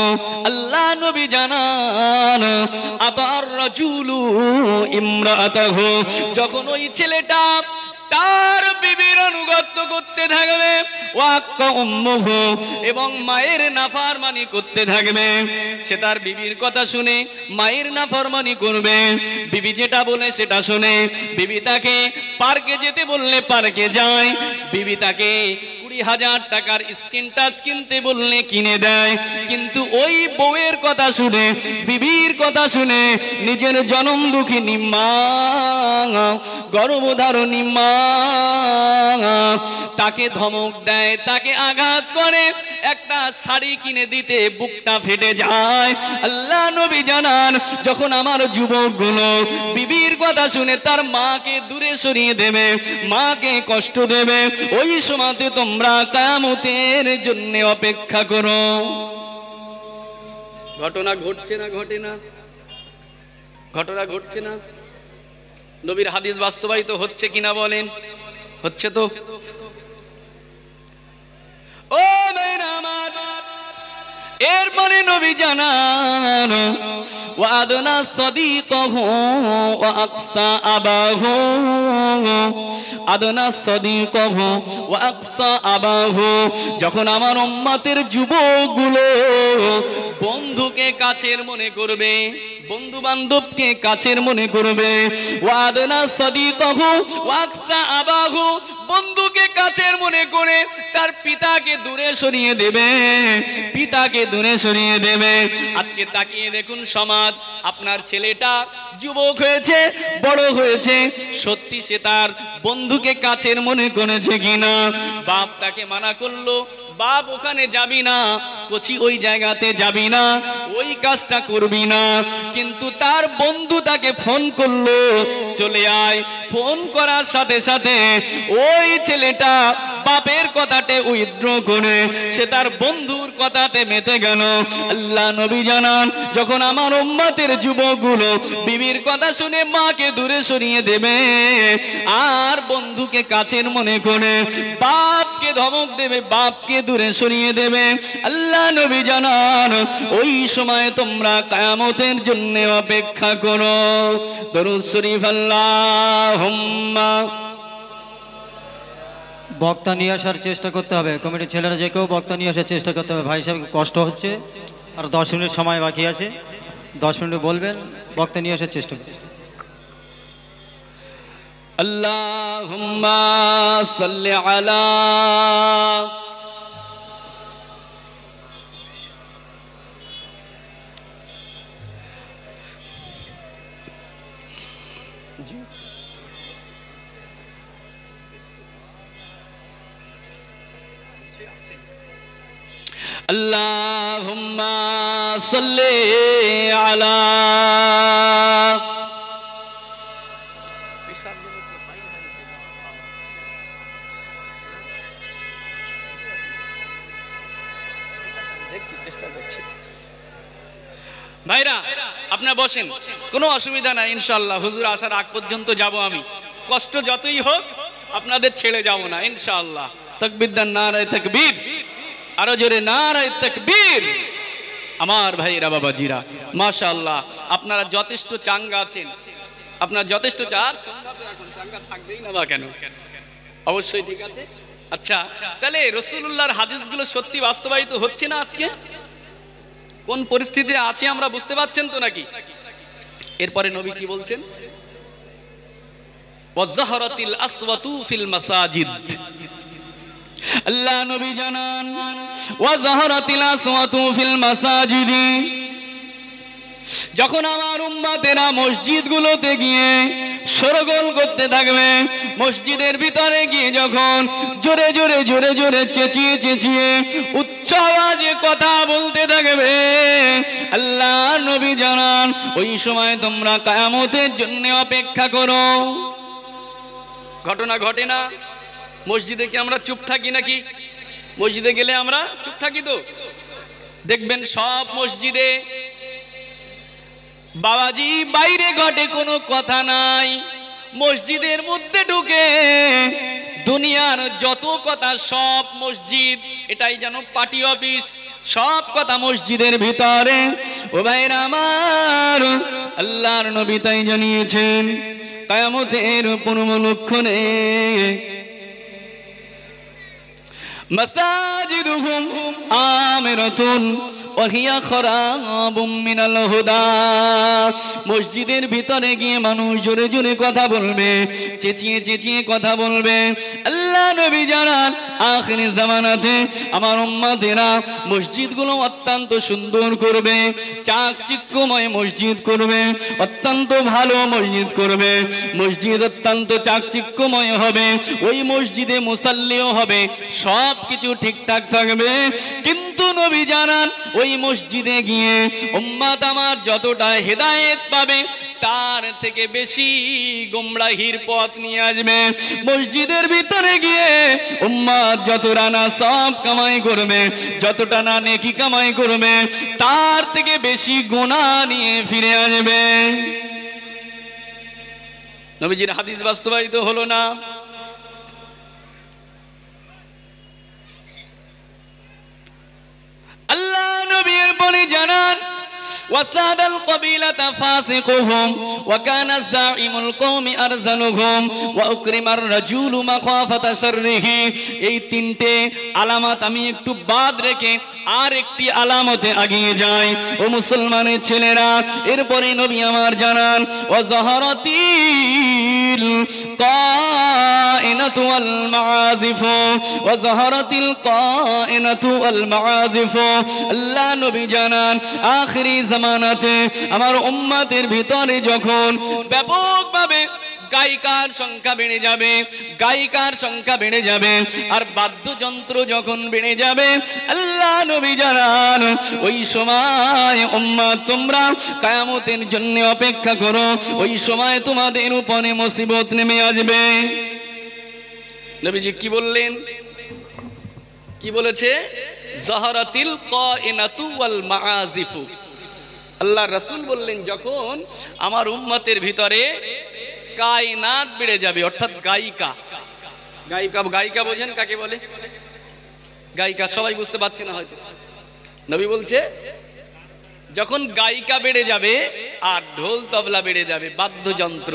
আল্লাহ নবী জানান আতার রাজুলু ইমরাতাহু যখন ওই ছেলেটা তার বিবির অনুগত্য করতে থাকবে এবং মায়ের নাফারমানি করতে থাকবে সে তার বিবির কথা শুনে মায়ের নাফারমানি করবে বিবি যেটা বলে সেটা শুনে বিবি তাকে পার্কে যেতে বললে পার্কে যায় বিবি তাকে কুড়ি হাজার টাকার স্ক্রিন টাচ কিনতে বললে কিনে দেয় কিন্তু ওই বউয়ের কথা শুনে বিবির কথা শুনে নিজের জনম দুঃখিনী মা গর্ভধারণী মা তাকে ধমক দেয় তাকে আঘাত করে একটা শাড়ি কিনে দিতে বুকটা ফেটে যায় আল্লাহ নবী জানান যখন আমার যুবকগুলো বিবির কথা শুনে তার মাকে দূরে সরিয়ে দেবে মাকে কষ্ট দেবে ওই সময়তে তোমরা তোমরা কামতের জন্য অপেক্ষা করো ঘটনা ঘটছে না ঘটে না ঘটনা ঘটছে না নবীর হাদিস বাস্তবায়িত হচ্ছে কিনা বলেন হচ্ছে তো ও মেয়েরা আমার এরপরে নবী জানান ওয়াদনা সদিকহু ওয়া আকসা আবাহু আদনা সদিকহু ওয়া আকসা আবাহু যখন আমার উম্মতের যুবকগুলো বন্ধুকে কাছের মনে করবে বন্ধু বান্ধবকে কাছের মনে করবে ওয়াদনা সদিকহু ওয়া আকসা আবাহু বন্ধুকে কাছের মনে করে তার পিতাকে দূরে সরিয়ে দেবে পিতাকে দূরে সরিয়ে দেবে আজকে তাকিয়ে দেখুন সমাজ আপনার ছেলেটা যুবক হয়েছে বড় হয়েছে সত্যি সে তার বন্ধুকে কাছের মনে করেছে কিনা বাপ তাকে মানা করলো বাপ ওখানে যাবি না কচি ওই জায়গাতে যাবি না ওই কাজটা করবি না কিন্তু তার বন্ধু তাকে ফোন করলো চলে আয় ফোন করার সাথে সাথে ওই ছেলেটা বাপের কথাতে উইথড্র করে সে তার বন্ধুর কথাতে মেতে গেল আল্লাহ নবী জানান যখন আমার উম্মাতের যুবকগুলো বিবির কথা শুনে মাকে দূরে সরিয়ে দেবে আর বন্ধুকে কাছের মনে করে বাপকে ধমক দেবে বাপকে দূরে সরিয়ে দেবে আল্লাহ নবী জানান ওই সময় তোমরা কায়ামতের জন্য অপেক্ষা করো দরুদ শরীফ আল্লাহ বক্তা নিয়ে আসার চেষ্টা করতে হবে কমিটির ছেলেরা যে কেউ বক্তা নিয়ে আসার চেষ্টা করতে হবে ভাই সাহেব কষ্ট হচ্ছে আর দশ মিনিট সময় বাকি আছে দশ মিনিট বলবেন বক্তা নিয়ে আসার চেষ্টা করতে আল্লাহ صل على اللهم صل على ভাইরা আপনার বসেন কোনো অসুবিধা নাই ইনশাল্লাহ হুজুর আসার আগ পর্যন্ত যাব আমি কষ্ট যতই হোক আপনাদের ছেড়ে যাব না ইনশাল্লাহ তকবিদ্যার না রায় তকবির আরো জোরে নারায় তাকবীর আমার ভাইরা বাবাজিরা মাশাআল্লাহ আপনারা যথেষ্ট চাঙ্গা আছেন আপনার যথেষ্ট চার চাঙ্গা থাকবেই না বা কেন অবশ্যই ঠিক আছে আচ্ছা তাহলে রসুল্লাহর হাদিসগুলো সত্যি বাস্তবায়িত হচ্ছে না আজকে কোন পরিস্থিতিতে আছে আমরা বুঝতে পারছেন তো নাকি এরপরে নবী কি বলছেন ওয়াজ্জাহারাতিল আসওয়াতু ফিল মাসাজিদ আল্লাহ নবী জানান ওয়া যাহরাতিল আসওয়াতু ফিল মাসাজিদি যখন আমার উম্মাতেরা মসজিদগুলোতে গিয়ে সরগোল করতে থাকবে মসজিদের ভিতরে গিয়ে যখন জোরে জোরে জোরে জোরে চেঁচিয়ে চেঁচিয়ে উচ্চ আওয়াজে কথা বলতে থাকবে আল্লাহ নবী জানান ওই সময় তোমরা কায়ামতের জন্য অপেক্ষা করো ঘটনা ঘটে না মসজিদে কি আমরা চুপ থাকি নাকি মসজিদে গেলে আমরা চুপ থাকি তো দেখবেন সব মসজিদে বাবাজি বাইরে ঘটে কোনো কথা নাই মসজিদের মধ্যে ঢুকে দুনিয়ার যত কথা সব মসজিদ এটাই যেন পার্টি অফিস সব কথা মসজিদের ভিতরে ও ভাইর আমার আল্লাহর নবী তাই জানিয়েছেন কায়ামতের পূর্ব লক্ষণে মাসাজিদুহুম আমিরাতুন ওহিয়া খরাবুম মিনাল হুদা মসজিদের ভিতরে গিয়ে মানুষ জোরে জোরে কথা বলবে চেঁচিয়ে চেঁচিয়ে কথা বলবে আল্লাহ নবী জানান আখরি জামানাতে আমার উম্মাদেরা মসজিদগুলো অত্যন্ত সুন্দর করবে চাকচিক্যময় মসজিদ করবে অত্যন্ত ভালো মসজিদ করবে মসজিদ অত্যন্ত চাকচিক্যময় হবে ওই মসজিদে মুসল্লিও হবে সব সবকিছু ঠিকঠাক থাকবে কিন্তু নবী জানান ওই মসজিদে গিয়ে উম্মাদ আমার যতটা হেদায়েত পাবে তার থেকে বেশি গোমরাহির পথ নিয়ে আসবে মসজিদের ভিতরে গিয়ে উম্মাদ যতটা না সব কামাই করবে যতটা না নেকি কামাই করবে তার থেকে বেশি গোনা নিয়ে ফিরে আসবে নবীজির হাদিস বাস্তবায়িত হলো না আল্লাহ নবীর পরে জানান وساد القبيلة فاسقهم وكان الزعيم القوم أرسلهم وأكرم الرجل مخافة شره এই তিনটে আলামত আমি একটু বাদ রেখে আর একটি আলামতে আগিয়ে যাই ও মুসলমানের ছেলেরা এরপরে নবী আমার জানান ও জহরতি القائنة والمعازف وزهرت القائنة والمعازف لا نبي جنان آخر জামানাতে আমার উম্মাতের ভিতরে যখন ব্যাপকভাবে গায়িকার সংখ্যা বেড়ে যাবে গায়িকার সংখ্যা বেড়ে যাবে আর বাদ্যযন্ত্র যখন বেড়ে যাবে আল্লাহ নবী জানান ওই সময় উম্মা তোমরা কায়ামতের জন্য অপেক্ষা করো ওই সময় তোমাদের উপরে মুসিবত নেমে আসবে নবীজি কি বললেন কি বলেছে জাহারাতিল কায়নাতু ওয়াল মাআজিফু আল্লাহ রসুল বললেন যখন আমার উম্মতের ভিতরে কায়নাত বেড়ে যাবে অর্থাৎ গায়িকা গায়িকা গায়িকা বোঝেন কাকে বলে গায়িকা সবাই বুঝতে পারছে না হয়তো নবী বলছে যখন গায়িকা বেড়ে যাবে আর ঢোল তবলা বেড়ে যাবে বাদ্যযন্ত্র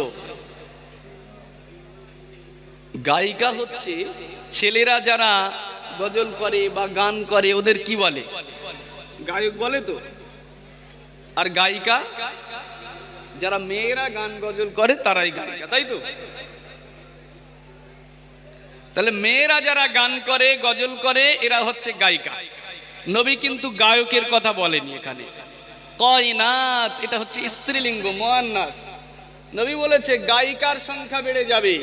গায়িকা হচ্ছে ছেলেরা যারা গজল করে বা গান করে ওদের কি বলে গায়ক বলে তো আর গায়িকা যারা মেয়েরা গান গজল করে তারাই গায়িকা তাই তো তাহলে মেয়েরা যারা গান করে গজল করে এরা হচ্ছে গায়িকা নবী কিন্তু গায়কের কথা বলেনি এখানে কয়নাত এটা হচ্ছে স্ত্রীলিঙ্গ মোয়ান্নাস নবী বলেছে গায়িকার সংখ্যা বেড়ে যাবে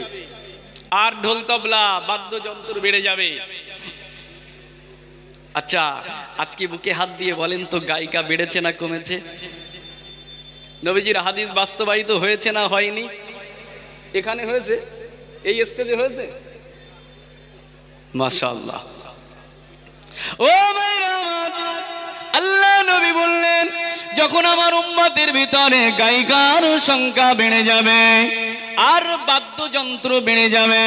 আর ঢোল তবলা বাদ্যযন্ত্র বেড়ে যাবে আচ্ছা আজকে বুকে হাত দিয়ে বলেন তো গায়িকা বেড়েছে না কমেছে নবীজির হাদিস বাস্তবায়িত হয়েছে না হয়নি এখানে হয়েছে এই স্টেজে হয়েছে মাশাআল্লাহ ও আল্লাহ নবী বললেন যখন আমার উম্মতের ভিতরে গায়িকার সংখ্যা বেড়ে যাবে আর বাদ্যযন্ত্র বেড়ে যাবে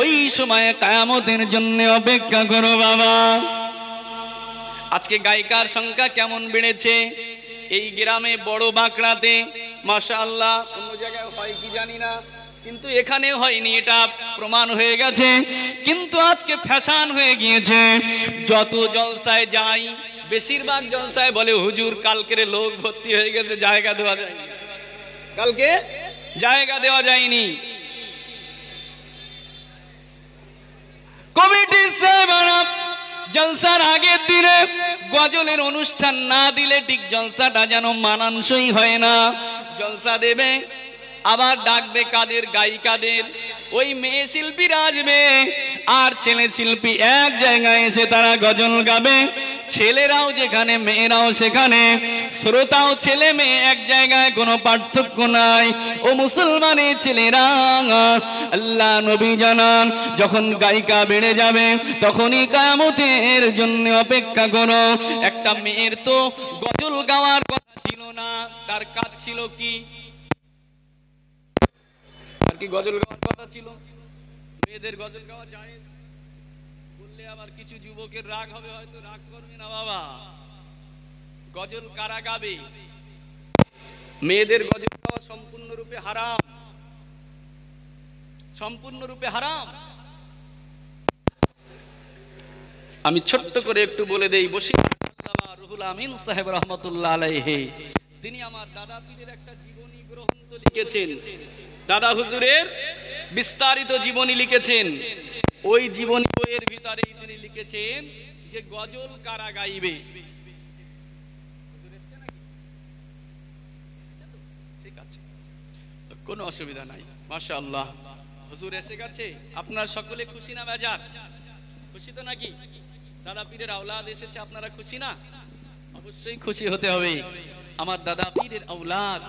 ওই সময়ে কায়ামতের জন্য অপেক্ষা করো বাবা আজকে গায়িকার সংখ্যা কেমন বেড়েছে এই গ্রামে বড় বাঁকড়াতে মাশাআল্লাহ অন্য জায়গায় হয় কি জানি না কিন্তু এখানে হয়নি এটা প্রমাণ হয়ে গেছে কিন্তু আজকে ফ্যাশন হয়ে গিয়েছে যত জলসায় যাই বেশিরভাগ জলসায় বলে হুজুর কালকের লোক ভর্তি হয়ে গেছে জায়গা দেওয়া যায়নি কালকে জায়গা দেওয়া যায়নি কমিটি সেভেন জলসার আগের দিনে গজলের অনুষ্ঠান না দিলে ঠিক জলসাটা যেন মানানসই হয় না জলসা দেবে আবার ডাকবে কাদের গায়িকাদের ওই মেয়ে শিল্পী রাজবে আর ছেলে শিল্পী এক জায়গায় এসে তারা গজল গাবে ছেলেরাও যেখানে মেয়েরাও সেখানে শ্রোতাও ছেলে মেয়ে এক জায়গায় কোনো পার্থক্য নাই ও মুসলমানের ছেলেরা আল্লাহ নবী জানান যখন গায়িকা বেড়ে যাবে তখনই কামতের জন্য অপেক্ষা করো একটা মেয়ের তো গজল গাওয়ার কথা ছিল না তার কাজ ছিল কি কি গজল গাওয়ার কথা ছিল মেয়েদের গজল গাওয়া যায় বললে আবার কিছু যুবকের রাগ হবে হয়তো রাগ করবে না বাবা গজল কারা গাবে মেয়েদের গজল গাওয়া সম্পূর্ণরূপে হারাম সম্পূর্ণরূপে হারাম আমি ছোট্ট করে একটু বলে দেই বসি রুহুল আমিন সাহেব রহমতুল্লাহ আলাইহি তিনি আমার দাদা পীরের একটা জীবনী গ্রহণ তো লিখেছেন দাদা হুজুরের বিস্তারিত জীবনী লিখেছেন ওই জীবনী বইয়ের ভিতরে তিনি লিখেছেন যে গজল কারা গাইবে কোনো অসুবিধা নাই মাসা আল্লাহ হুজুর এসে গেছে আপনার সকলে খুশি না বেজার খুশি তো নাকি দাদা পীরের আওলাদ এসেছে আপনারা খুশি না অবশ্যই খুশি হতে হবে আমার দাদা পীরের আওলাদ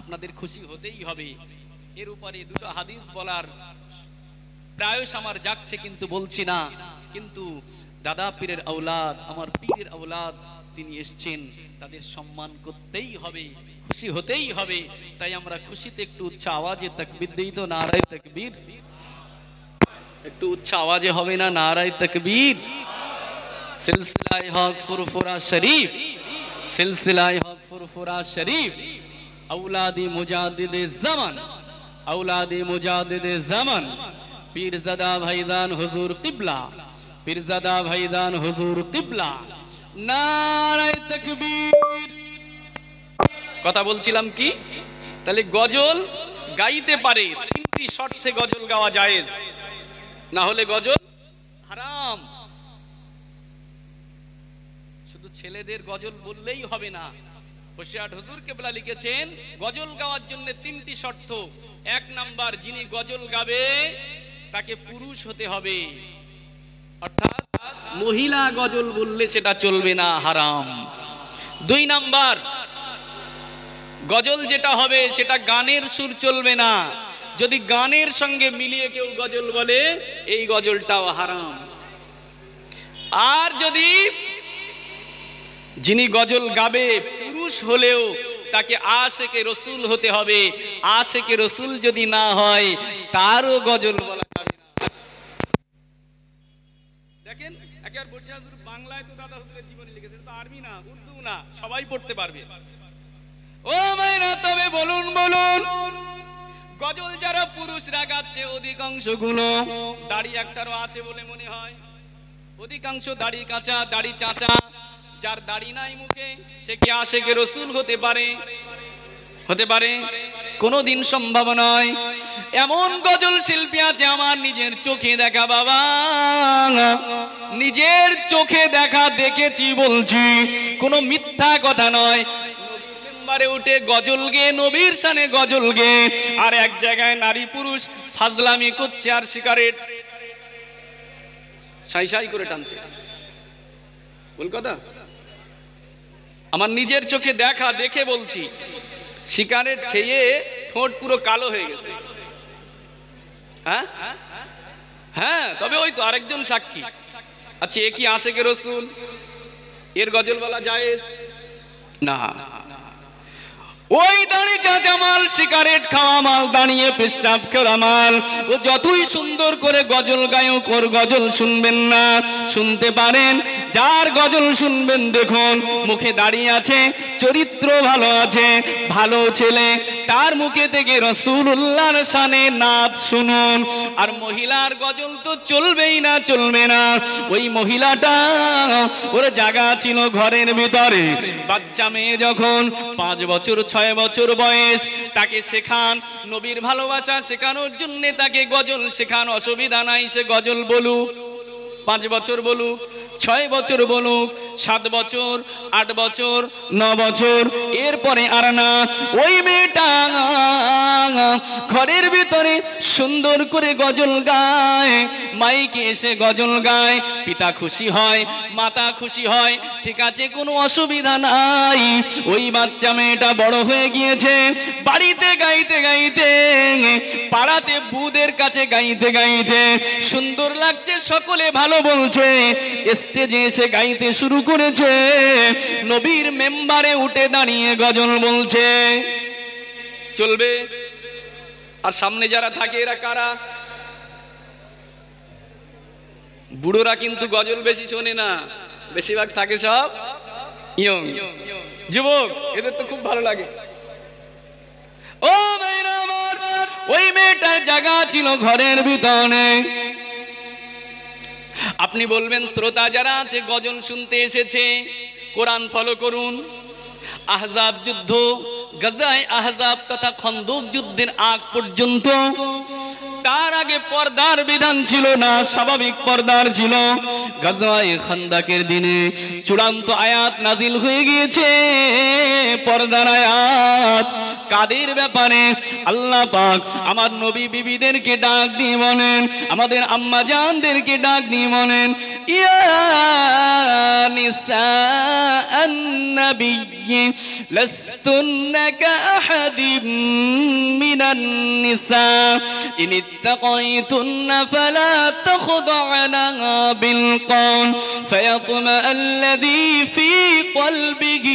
আপনাদের খুশি হতেই হবে এর উপরে দুটো হাদিস বলার প্রায়শ আমার যাচ্ছে কিন্তু বলছি না কিন্তু দাদা পীরের আওলাদ আমার পীরের আওলাদ তিনি এসছেন তাদের সম্মান করতেই হবে খুশি হতেই হবে তাই আমরা খুশিতে একটু উচ্চ আওয়াজে তাকবির দিই তো নারায় তাকবীর একটু উচ্চ আওয়াজে হবে না নারায় তাকবীর সিলসিলায় হক ফুরফুরা শরীফ সিলসিলায় হক ফুরফুরা শরীফ আউলাদি মুজাদিদে জামান আউলাদি মুজাদিদে জামান পীরজাদা ভাইজান হুজুর কিবলা পীরজাদা ভাইজান হুজুর কিবলা নারায় তাকবীর কথা বলছিলাম কি তাহলে গজল গাইতে পারে তিনটি শর্তে গজল গাওয়া জায়েজ না হলে গজল হারাম শুধু ছেলেদের গজল বললেই হবে না বসিরহাট হুজুর কেবলা লিখেছেন গজল গাওয়ার জন্য তিনটি শর্ত এক নাম্বার যিনি গজল গাবে তাকে পুরুষ হতে হবে অর্থাৎ মহিলা গজল বললে সেটা চলবে না হারাম দুই নাম্বার গজল যেটা হবে সেটা গানের সুর চলবে না যদি গানের সঙ্গে মিলিয়ে কেউ গজল বলে এই গজলটাও হারাম আর যদি যিনি গজল গাবে পুরুষ হলেও তাকে আশেকে রসুল হতে হবে আশেকে রসুল যদি না হয় তারও গজল বলা যাবে না দেখেন একের বর্ষিয়া বাংলায় তো দাদা হুজুরের জীবনী লিখেছে তো আর্মি না উর্দু না সবাই পড়তে পারবে ও মাইনা তবে বলুন বলুন গজল যারা পুরুষ রাগাচ্ছে অধিকাংশ গুলো দাড়ি একটারও আছে বলে মনে হয় অধিকাংশ দাড়ি কাঁচা দাড়ি চাঁচা যার দাড়ি নাই মুখে সে কি আশেকে রসুল হতে পারে হতে পারে কোনোদিন সম্ভব নয় এমন গজল শিল্পী আছে আমার নিজের চোখে দেখা বাবা নিজের চোখে দেখা দেখেছি বলছি কোনো মিথ্যা কথা নয় উঠে গজল গে নবীর সানে গজল গে আর এক জায়গায় নারী পুরুষ ফাজলামি করছে আর সিগারেট সাই সাই করে টানছে ভুল আমার নিজের চোখে দেখা দেখে বলছি সিগারেট খেয়ে ঠোঁট পুরো কালো হয়ে গেছে হ্যাঁ হ্যাঁ তবে ওই তো আরেকজন সাক্ষী আচ্ছা এ কি আশেকের রসুন এর গজল বলা যায় না ওই দাঁড়িয়ে চাচা মাল সিগারেট খাওয়া মাল দাঁড়িয়ে পেশাব খেলা মাল ও যতই সুন্দর করে গজল গায়ক ওর গজল শুনবেন না শুনতে পারেন যার গজল শুনবেন দেখুন মুখে দাঁড়িয়ে আছে চরিত্র ভালো আছে ভালো ছেলে তার মুখে থেকে রসুল্লাহর সানে নাচ শুনুন আর মহিলার গজল তো চলবেই না চলবে না ওই মহিলাটা ওর জায়গা ছিল ঘরের ভিতরে বাচ্চা মেয়ে যখন পাঁচ বছর ছ ছয় বছর বয়স তাকে শেখান নবীর ভালোবাসা শেখানোর জন্যে তাকে গজল শেখান অসুবিধা নাই সে গজল বলুক পাঁচ বছর বলুক ছয় বছর বলুক সাত বছর আট বছর ন বছর এরপরে আর না ওই মেয়েটা ঘরের ভিতরে সুন্দর করে গজল গায় মাইকে এসে গজল গায় পিতা খুশি হয় মাতা খুশি হয় ঠিক আছে কোনো অসুবিধা নাই ওই বাচ্চা মেয়েটা বড় হয়ে গিয়েছে বাড়িতে গাইতে গাইতে পাড়াতে বুদের কাছে গাইতে গাইতে সুন্দর লাগছে সকলে ভালো বলছে স্টেজে এসে গাইতে শুরু করেছে নবীর মেম্বারে উঠে দাঁড়িয়ে গজল বলছে চলবে আর সামনে যারা থাকে এরা কারা বুড়োরা কিন্তু গজল বেশি শোনে না বেশিরভাগ থাকে সব যুবক এদের তো খুব ভালো লাগে ওই মেয়েটার জায়গা ছিল ঘরের ভিতরে আপনি বলবেন শ্রোতা যারা আছে গজল শুনতে এসেছে কোরআন ফলো করুন আহজাব যুদ্ধ গজায় আহজাব তথা খন্দক যুদ্ধের আগ পর্যন্ত তার আগে পর্দার বিধান ছিল না স্বাভাবিক পর্দার ছিল গজওয়াই খান্দাকের দিনে চূড়ান্ত আয়াত নাজিল হয়ে গিয়েছে পর্দার আয়াত কাদের ব্যাপারে আল্লাহ পাক আমার নবী বিবিদেরকে ডাক দিয়ে বলেন আমাদের আম্মা জানদেরকে ডাক দিয়ে বলেন ইয়া নিসা اتقيتن فلا تخضعنا بالقول فيطمع الذي في قلبه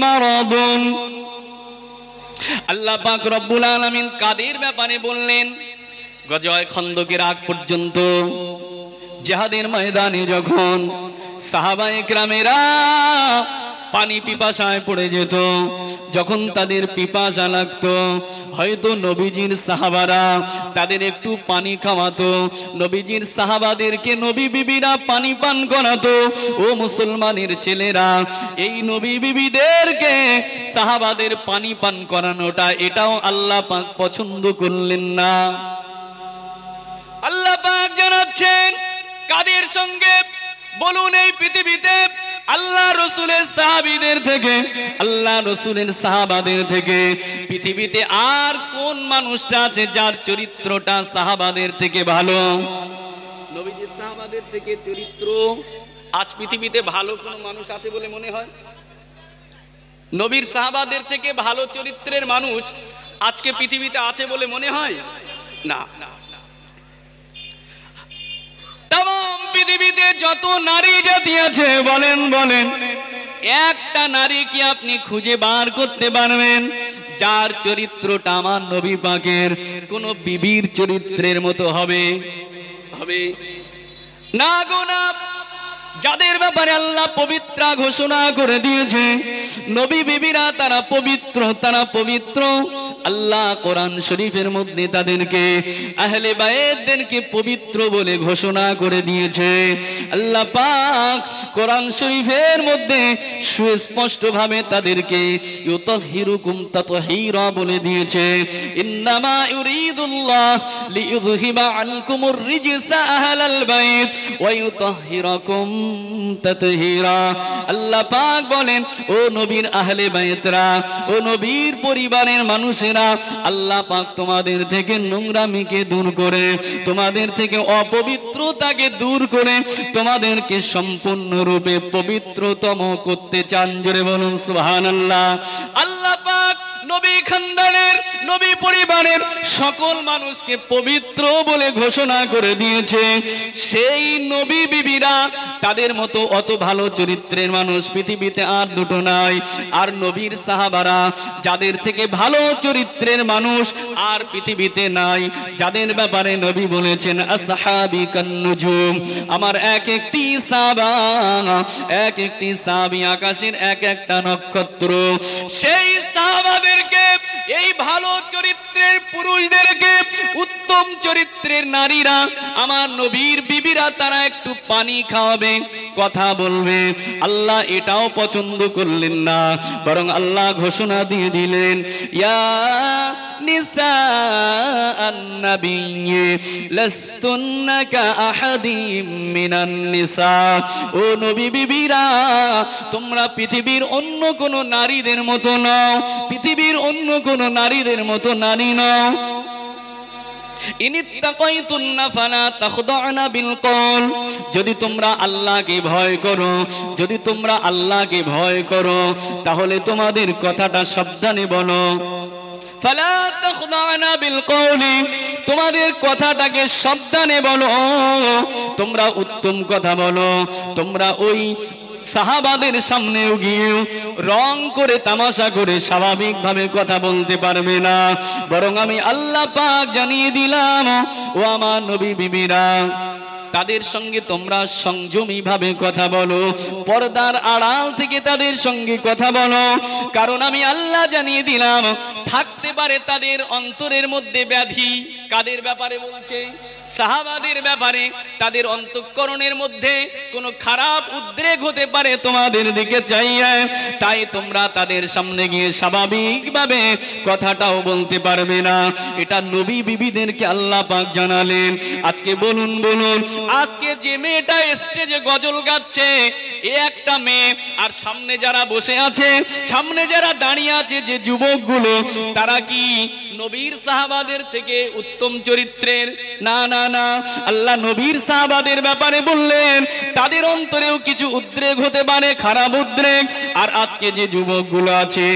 مرض আল্লাহ পাক রব্বুল আলামিন কাদের ব্যাপারে বললেন গজয় খন্দকের আগ পর্যন্ত জেহাদের ময়দানে যখন সাহাবায়ে গ্রামেরা পানি পিপাসায় পড়ে যেত যখন তাদের পিপাসা লাগত হয়তো নবীজির সাহাবারা তাদের একটু পানি খাওয়াতো নবীজির সাহাবাদেরকে নবী বিবিরা পানি পান করাতো ও মুসলমানের ছেলেরা এই নবী বিবিদেরকে সাহাবাদের পানি পান করানোটা এটাও আল্লাহ পছন্দ করলেন না আল্লাহ পাক জানাচ্ছেন কাদের সঙ্গে বলুন এই পৃথিবীতে আল্লাহ রসুলের সাহাবিদের থেকে আল্লাহ রসুলের সাহাবাদের থেকে পৃথিবীতে আর কোন মানুষটা আছে যার চরিত্রটা সাহাবাদের থেকে ভালো নবীজির সাহাবাদের থেকে চরিত্র আজ পৃথিবীতে ভালো কোনো মানুষ আছে বলে মনে হয় নবীর সাহাবাদের থেকে ভালো চরিত্রের মানুষ আজকে পৃথিবীতে আছে বলে মনে হয় না তাম পৃথিবীতে যত নারী জাতি আছে বলেন বলেন একটা নারী কি আপনি খুঁজে বার করতে পারবেন যার চরিত্রটা আমার নবী পাকের কোন বিবির চরিত্রের মতো হবে হবে না গোনা যাদের ব্যাপারে আল্লাহ পবিত্রা ঘোষণা করে দিয়েছে নবী বিবিরা তারা পবিত্র তারা পবিত্র আল্লাহ কোরআন শরীফের মধ্যে তাদেরকে আহলে বায়েদেরকে পবিত্র বলে ঘোষণা করে দিয়েছে আল্লাহ পাক কোরআন শরীফের মধ্যে সুস্পষ্টভাবে তাদেরকে ইউতাহিরুকুম তাতহীরা বলে দিয়েছে ইন্নামা ইউরিদুল্লাহ লিইযহিবা আনকুমুর রিজসা আহলাল বাইত ওয়া ইউতাহহিরাকুম আল্লাহ পাক বলেন ও নবীর আহলে বাইতরা ও নবীর পরিবারের মানুষেরা আল্লাহ পাক তোমাদের থেকে নোংরামিকে দূর করে তোমাদের থেকে অপবিত্রতাকে দূর করে তোমাদেরকে সম্পূর্ণরূপে পবিত্রতম করতে চান জোরে বলুন আল্লাহ পাক নবী খানদানের নবী পরিবারের সকল মানুষকে পবিত্র বলে ঘোষণা করে দিয়েছে সেই নবী বিবিরা তাদের মতো অত ভালো চরিত্রের মানুষ পৃথিবীতে আর দুটো নাই আর নবীর সাহাবারা যাদের থেকে ভালো চরিত্রের মানুষ আর পৃথিবীতে নাই যাদের ব্যাপারে নবী বলেছেন আসহাবি কান্নুজুম আমার এক একটি সাবা এক একটি সাবি আকাশের এক একটা নক্ষত্র সেই সাহাবাদেরকে এই ভালো চরিত্রের পুরুষদেরকে উত্তম চরিত্রের নারীরা আমার নবীর বিবিরা তারা একটু পানি খাওয়াবে কথা বলবে আল্লাহ এটাও পছন্দ করলেন না বরং আল্লাহ ঘোষণা দিয়ে দিলেন ইয়া নিসা আন্নাবিয়ে লাস্তুন্নাকা আহাদিম মিনান নিসা ও নবী বিবিরা তোমরা পৃথিবীর অন্য কোনো নারীদের মতো নও পৃথিবীর অন্য কোনো নারীদের মতো নারী নও যদি তোমরা আল্লাহকে ভয় করো যদি তোমরা আল্লাহকে ভয় করো তাহলে তোমাদের কথাটা সাবধানে বলো তোমাদের কথাটাকে সাবধানে বলো তোমরা উত্তম কথা বলো তোমরা ওই সাহাবাদের সামনেও গিয়েও রং করে তামাশা করে স্বাভাবিকভাবে কথা বলতে পারবে না বরং আমি আল্লাহ পাক জানিয়ে দিলাম ও আমার নবী বিবিরা তাদের সঙ্গে তোমরা সংযমী ভাবে কথা বলো পর্দার আড়াল থেকে তাদের সঙ্গে কথা বলো কারণ আমি আল্লাহ জানিয়ে দিলাম থাকতে পারে তাদের অন্তরের মধ্যে ব্যাধি কাদের ব্যাপারে বলছে সাহাবাদের ব্যাপারে তাদের অন্তঃকরণের মধ্যে কোনো খারাপ উদ্রেক হতে পারে তোমাদের দিকে চাইয়া তাই তোমরা তাদের সামনে গিয়ে স্বাভাবিকভাবে কথাটাও বলতে পারবে না এটা নবী বিবিদেরকে আল্লাহ পাক জানালেন আজকে বলুন বলুন আজকে যে মেয়েটা স্টেজে গজল গাচ্ছে এ একটা মেয়ে আর সামনে যারা বসে আছে সামনে যারা দাঁড়িয়ে আছে যে যুবকগুলো তারা কি নবীর সাহাবাদের থেকে উত্তম চরিত্রের না না না আল্লাহ নবীর সাহাবাদের ব্যাপারে বললেন তাদের অন্তরেও কিছু উদ্রেক হতে পারে খারাপ উদ্রেক আর আজকে যে যুবকগুলো আছে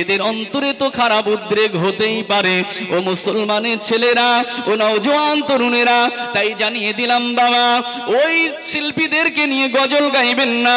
এদের অন্তরে তো খারাপ উদ্রেক হতেই পারে ও মুসলমানের ছেলেরা ও নওজোয়ান তরুণেরা তাই জানিয়ে দিলাম বাবা ওই শিল্পীদেরকে নিয়ে গজল গাইবেন না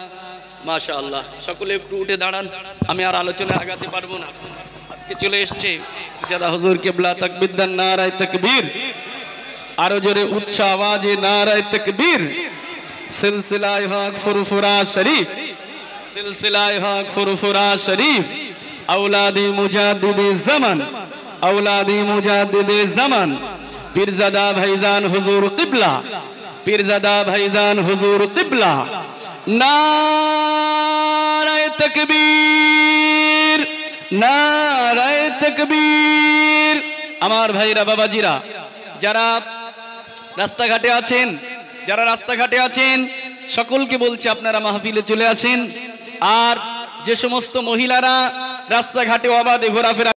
মাশাআল্লাহ সকলে একটু উঠে দাঁড়ান আমি আর আলোচনা আগাতে পারবো না আজকে চলে এসছে যারা হুজুর কেবলা তাকবিদান নারায় তাকবীর আরো জোরে উচ্চ আওয়াজে নারায় তাকবীর সিলসিলায় হক ফুরফুরা শরীফ সিলসিলায় হক ফুরফুরা শরীফ আউলাদি মুজাদ্দিদে জামান আউলাদি মুজাদ্দিদে জামান পীরজাদা ভাইজান হুজুর কিবলা পীরজাদা ভাইজান হুজুর কিবলা নারায় তকবীর নারায় তকবীর আমার ভাইরা বাবাজিরা যারা রাস্তাঘাটে আছেন যারা রাস্তাঘাটে আছেন সকলকে বলছি আপনারা মাহফিলে চলে আসেন আর যে সমস্ত মহিলারা রাস্তাঘাটে অবাধে ঘোরাফেরা